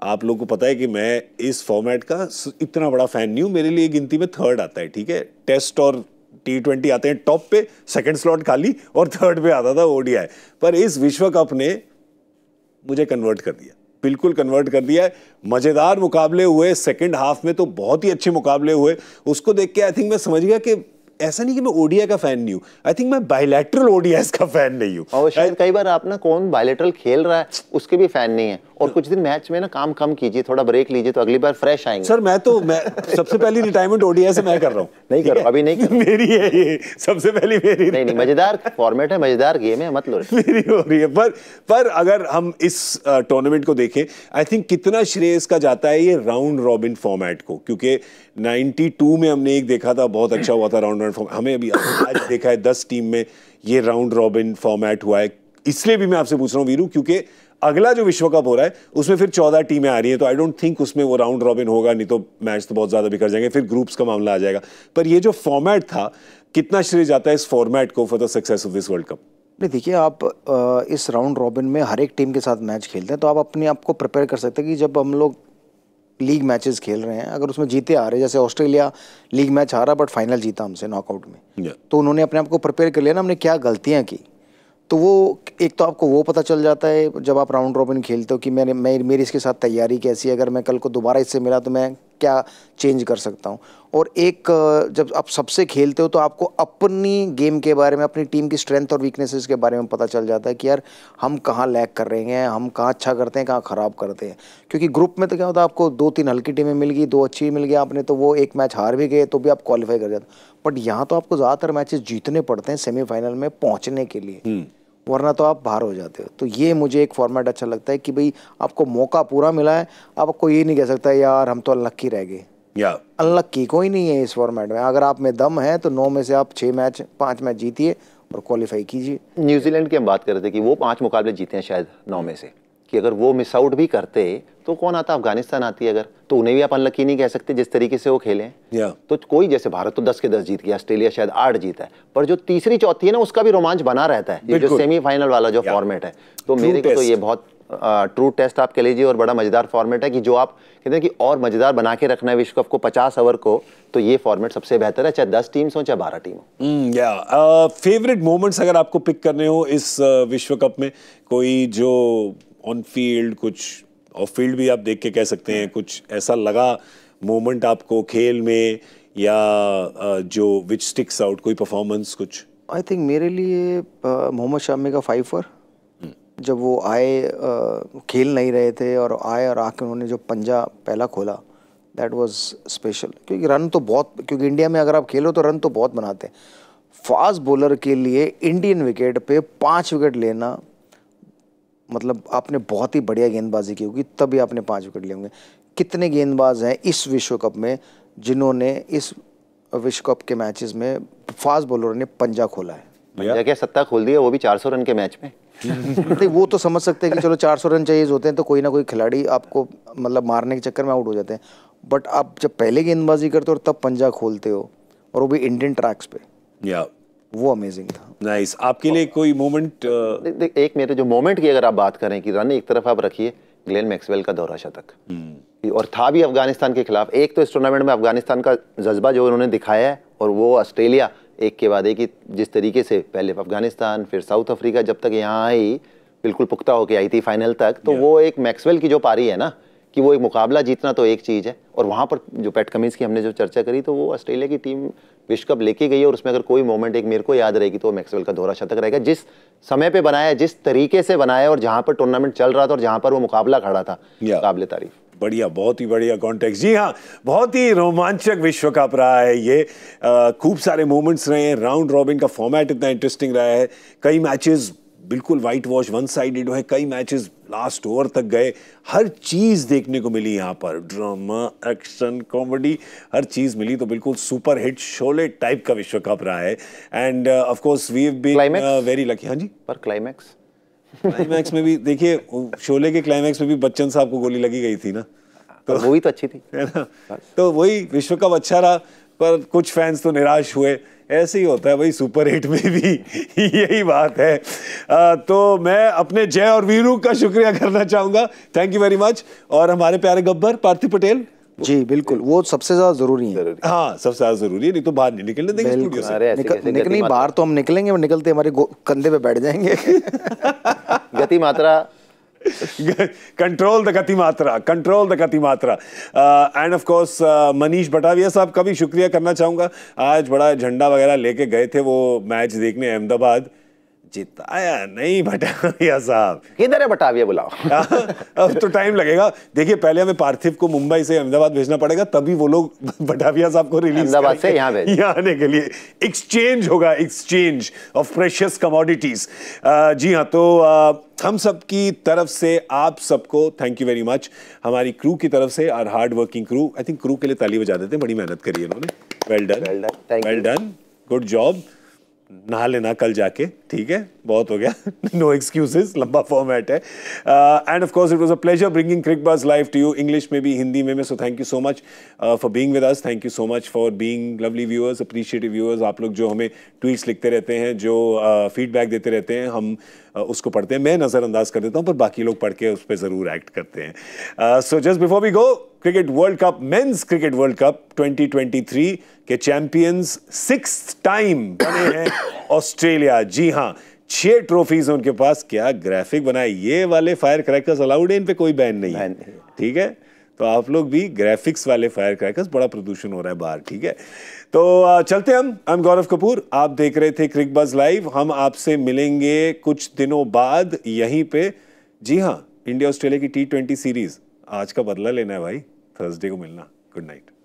आप लोगों को पता है कि मैं इस फॉर्मेट का इतना बड़ा फैन नहीं हूँ मेरे लिए गिनती में थर्ड आता है ठीक है टेस्ट और टी ट्वेंटी आते हैं टॉप पे सेकंड स्लॉट खाली और थर्ड पे आता था ओडीआई पर इस विश्व कप ने मुझे कन्वर्ट कर दिया बिल्कुल कन्वर्ट कर दिया है मज़ेदार मुकाबले हुए सेकेंड हाफ में तो बहुत ही अच्छे मुकाबले हुए उसको देख के आई थिंक मैं समझ गया कि ऐसा नहीं कि मैं ओडिया का फैन नहीं हूँ आई थिंक मैं बायलैटरल ओडीआई का फैन नहीं हूँ और शायद कई बार आप ना कौन बायलैटरल खेल रहा है उसके भी फैन नहीं है और कुछ दिन मैच में ना काम कम कीजिए थोड़ा ब्रेक लीजिए तो अगली बार फ्रेश आएंगे सर मैं तो मैं सबसे पहली रिटायरमेंट ओडिया से मैं कर रहा हूँ नहीं कर रहा अभी नहीं मेरी है ये सबसे पहली मेरी नहीं नहीं मजेदार फॉर्मेट है मजेदार गेम है मतलब मेरी हो रही है पर पर अगर हम इस टूर्नामेंट को देखें आई थिंक कितना श्रेय इसका जाता है ये राउंड रॉबिन फॉर्मेट को क्योंकि 92 में हमने एक देखा था बहुत अच्छा हुआ था राउंड राउंड फॉर्म हमें अभी आज देखा है दस टीम में ये राउंड रॉबिन फॉर्मेट हुआ है इसलिए भी मैं आपसे पूछ रहा हूँ वीरू क्योंकि अगला जो विश्व कप हो रहा है उसमें फिर चौदह टीमें आ रही हैं तो आई डोंट थिंक उसमें वो राउंड रॉबिन होगा नहीं तो मैच तो बहुत ज़्यादा बिखर जाएंगे फिर ग्रुप्स का मामला आ जाएगा पर ये जो फॉर्मेट था कितना श्रेय जाता है इस फॉर्मेट को for the success of this world cup नहीं देखिए आप इस राउंड रॉबिन में हर एक टीम के साथ मैच खेलते हैं तो आप अपने आप को प्रिपेयर कर सकते हैं कि जब हम लोग लीग मैचेस खेल रहे हैं अगर उसमें जीते आ रहे जैसे ऑस्ट्रेलिया लीग मैच हारा बट फाइनल जीता हमसे नॉकआउट में तो उन्होंने अपने आप को प्रिपेयर कर लिया ना हमने क्या गलतियाँ की तो वो एक तो आपको वो पता चल जाता है जब आप राउंड रॉबिन खेलते हो कि मैंने मैं मेरी इसके साथ तैयारी कैसी है अगर मैं कल को दोबारा इससे मिला तो मैं क्या चेंज कर सकता हूँ और एक जब आप सबसे खेलते हो तो आपको अपनी गेम के बारे में अपनी टीम की स्ट्रेंथ और वीकनेसेस के बारे में पता चल जाता है कि यार हम कहाँ लैग कर रहे हैं हम कहाँ अच्छा करते हैं कहाँ ख़राब करते हैं क्योंकि ग्रुप में तो क्या होता है आपको दो तीन हल्की टीमें मिल गई दो अच्छी मिल गई आपने तो वो एक मैच हार भी गए तो भी आप क्वालिफाई कर जाते बट यहाँ तो आपको ज़्यादातर मैचेस जीतने पड़ते हैं सेमीफाइनल में पहुँचने के लिए हम्म। वरना तो आप बाहर हो जाते हो तो ये मुझे एक फॉर्मेट अच्छा लगता है कि भाई आपको मौका पूरा मिला है आपको ये नहीं कह सकता यार हम तो लक्की रह गए या अनलक की कोई नहीं है इस फॉर्मेट में अगर आप में दम है तो नौ में से आप छह मैच पांच मैच जीतिए और क्वालिफाई कीजिए न्यूजीलैंड की हम बात कर रहे थे कि वो पांच मुकाबले जीते हैं शायद नौ में से कि अगर वो मिस आउट भी करते तो कौन आता अफगानिस्तान आती है अगर तो उन्हें भी आप अनलकी नहीं कह सकते जिस तरीके से वो खेले yeah. तो कोई जैसे भारत तो दस के दस जीत गया ऑस्ट्रेलिया शायद आठ जीता है पर जो तीसरी चौथी है ना उसका भी रोमांच बना रहता है ये जो सेमीफाइनल वाला जो yeah. फॉर्मेट है तो मेरे को तो ये बहुत ट्रू टेस्ट आप कह लीजिए और बड़ा मज़ेदार फॉर्मेट है कि जो आप कहते हैं कि और मज़ेदार बना के रखना है विश्व कप को पचास ओवर को तो ये फॉर्मेट सबसे बेहतर है चाहे दस टीम्स हो चाहे बारह टीम हो या फेवरेट मोमेंट्स अगर आपको पिक करने हो इस विश्व कप में कोई जो ऑन फील्ड कुछ ऑफ फील्ड भी आप देख के कह सकते हैं कुछ ऐसा लगा मोमेंट आपको खेल में या जो विच स्टिक्स आउट कोई परफॉर्मेंस कुछ आई थिंक मेरे लिए मोहम्मद शामी का फाइफर जब वो आए खेल नहीं रहे थे और आए और आके उन्होंने जो पंजा पहला खोला दैट वाज स्पेशल क्योंकि रन तो बहुत क्योंकि इंडिया में अगर आप खेलो तो रन तो बहुत बनाते हैं फास्ट बॉलर के लिए इंडियन विकेट पे पाँच विकेट लेना मतलब आपने बहुत ही बढ़िया गेंदबाजी की होगी तभी आपने पाँच विकेट लिए होंगे कितने गेंदबाज हैं इस विश्व कप में जिन्होंने इस विश्व कप के मैचेस में फास्ट बॉलर ने पंजा खोला है पंजा क्या सत्ता खोल दिया वो भी 400 रन के मैच में नहीं वो तो समझ सकते हैं कि चलो 400 रन चाहिए होते हैं तो कोई ना कोई खिलाड़ी आपको मतलब मारने के चक्कर में आउट हो जाते हैं बट आप जब पहले गेंदबाजी करते हो और तब पंजा खोलते हो और वो भी इंडियन ट्रैक्स पे या वो अमेजिंग था नाइस आपके लिए कोई मोमेंट uh, एक मेरे जो मोमेंट की अगर आप बात करें कि रन एक तरफ आप रखिए ग्लेन मैक्सवेल का दौरा शतक हम्म। और था भी अफगानिस्तान के खिलाफ एक तो इस टूर्नामेंट में अफगानिस्तान का जज्बा जो उन्होंने दिखाया है और वो ऑस्ट्रेलिया एक के बाद एक ही जिस तरीके से पहले अफगानिस्तान फिर साउथ अफ्रीका जब तक यहाँ आई बिल्कुल पुख्ता होकर आई थी फाइनल तक तो वो एक मैक्सवेल की जो पारी है ना कि वो एक मुकाबला जीतना तो एक चीज़ है और वहाँ पर जो पैट कमिंस की हमने जो चर्चा करी तो वो ऑस्ट्रेलिया की टीम विश्व कप लेके गई और उसमें अगर कोई मोमेंट एक मेरे को याद रहेगी तो मैक्सवेल का दोहरा शतक रहेगा जिस समय पे बनाया जिस तरीके से बनाया और जहाँ पर टूर्नामेंट चल रहा था और जहाँ पर वो मुकाबला खड़ा था मुकाबले तारीफ बढ़िया बहुत ही बढ़िया कॉन्टेक्स्ट जी हाँ बहुत ही रोमांचक विश्व कप रहा है ये खूब सारे मोमेंट्स रहे हैं राउंड रॉबिन का फॉर्मेट इतना इंटरेस्टिंग रहा है कई मैचेस बिल्कुल वाइट वॉश वन साइडेड है कई मैचेस लास्ट ओवर तक गए हर चीज़ देखने को मिली यहाँ पर ड्रामा एक्शन कॉमेडी हर चीज़ मिली तो बिल्कुल सुपर हिट शोले टाइप का विश्व कप रहा है and of course we been very lucky हाँ जी पर क्लाइमैक्स क्लाइमैक्स में भी देखिए शोले के क्लाइमैक्स में भी बच्चन साहब को गोली लगी गई थी ना तो वही तो अच्छी थी है ना तो वही विश्व कप अच्छा रहा पर कुछ फैंस तो निराश हुए ऐसे ही होता है भाई सुपर एट में भी यही बात है आ, तो मैं अपने जय और वीरू का शुक्रिया करना चाहूँगा थैंक यू वेरी मच और हमारे प्यारे गब्बर पार्थिव पटेल जी बिल्कुल वो सबसे ज्यादा जरूरी है हाँ सबसे ज्यादा जरूरी है नहीं तो बाहर नहीं निकलने देंगे स्टूडियो से निकल, बाहर तो हम निकलेंगे और निकलते हमारे कंधे पे बैठ जाएंगे गति मात्रा कंट्रोल द गति मात्रा कंट्रोल द गति मात्रा and of course Manish Batavia साहब का भी शुक्रिया करना चाहूँगा आज बड़ा झंडा वगैरह लेके गए थे वो मैच देखने अहमदाबाद जिताया नहीं भटाविया साहब किधर है भटाविया बुलाओ हाँ, अब तो टाइम लगेगा देखिए पहले हमें पार्थिव को मुंबई से अहमदाबाद भेजना पड़ेगा तभी वो लोग भटाविया साहब को रिलीज अहमदाबाद से यहाँ आने के लिए एक्सचेंज होगा एक्सचेंज ऑफ प्रेशियस कमोडिटीज जी हाँ तो आ, हम सब की तरफ से आप सबको थैंक यू वेरी मच हमारी क्रू की तरफ से are hard working crew I think crew के लिए ताली बजा देते हैं बड़ी मेहनत करी है उन्होंने well done well done good job नहा लेना कल जाके ठीक है बहुत हो गया नो एक्सक्यूजेस लंबा फॉर्मेट है and of course it was a pleasure bringing Cricbuzz live to you English में भी हिंदी में so thank you so much for being with us thank you so much for being lovely viewers appreciative viewers आप लोग जो हमें tweets लिखते रहते हैं जो फीडबैक uh, देते रहते हैं हम uh, उसको पढ़ते हैं मैं नज़रअंदाज कर देता हूँ पर बाकी लोग पढ़ के उस पर ज़रूर एक्ट करते हैं so just before we go cricket world cup men's cricket world cup 2023 के चैंपियंस सिक्स टाइम बने हैं ऑस्ट्रेलिया जी हाँ हाँ छह ट्रॉफीज उनके पास क्या ग्राफिक बनाए ये वाले फायर क्रैकर्स अलाउड है इन पे कोई बैन नहीं है ठीक है तो आप लोग भी ग्राफिक्स वाले फायर क्रैकर्स बड़ा प्रदूषण हो रहा है बाहर ठीक है तो चलते हम आई एम गौरव कपूर आप देख रहे थे क्रिक बज लाइव हम आपसे मिलेंगे कुछ दिनों बाद यहीं पे जी हाँ इंडिया ऑस्ट्रेलिया की टी ट्वेंटी सीरीज आज का बदला लेना है भाई थर्सडे को मिलना गुड नाइट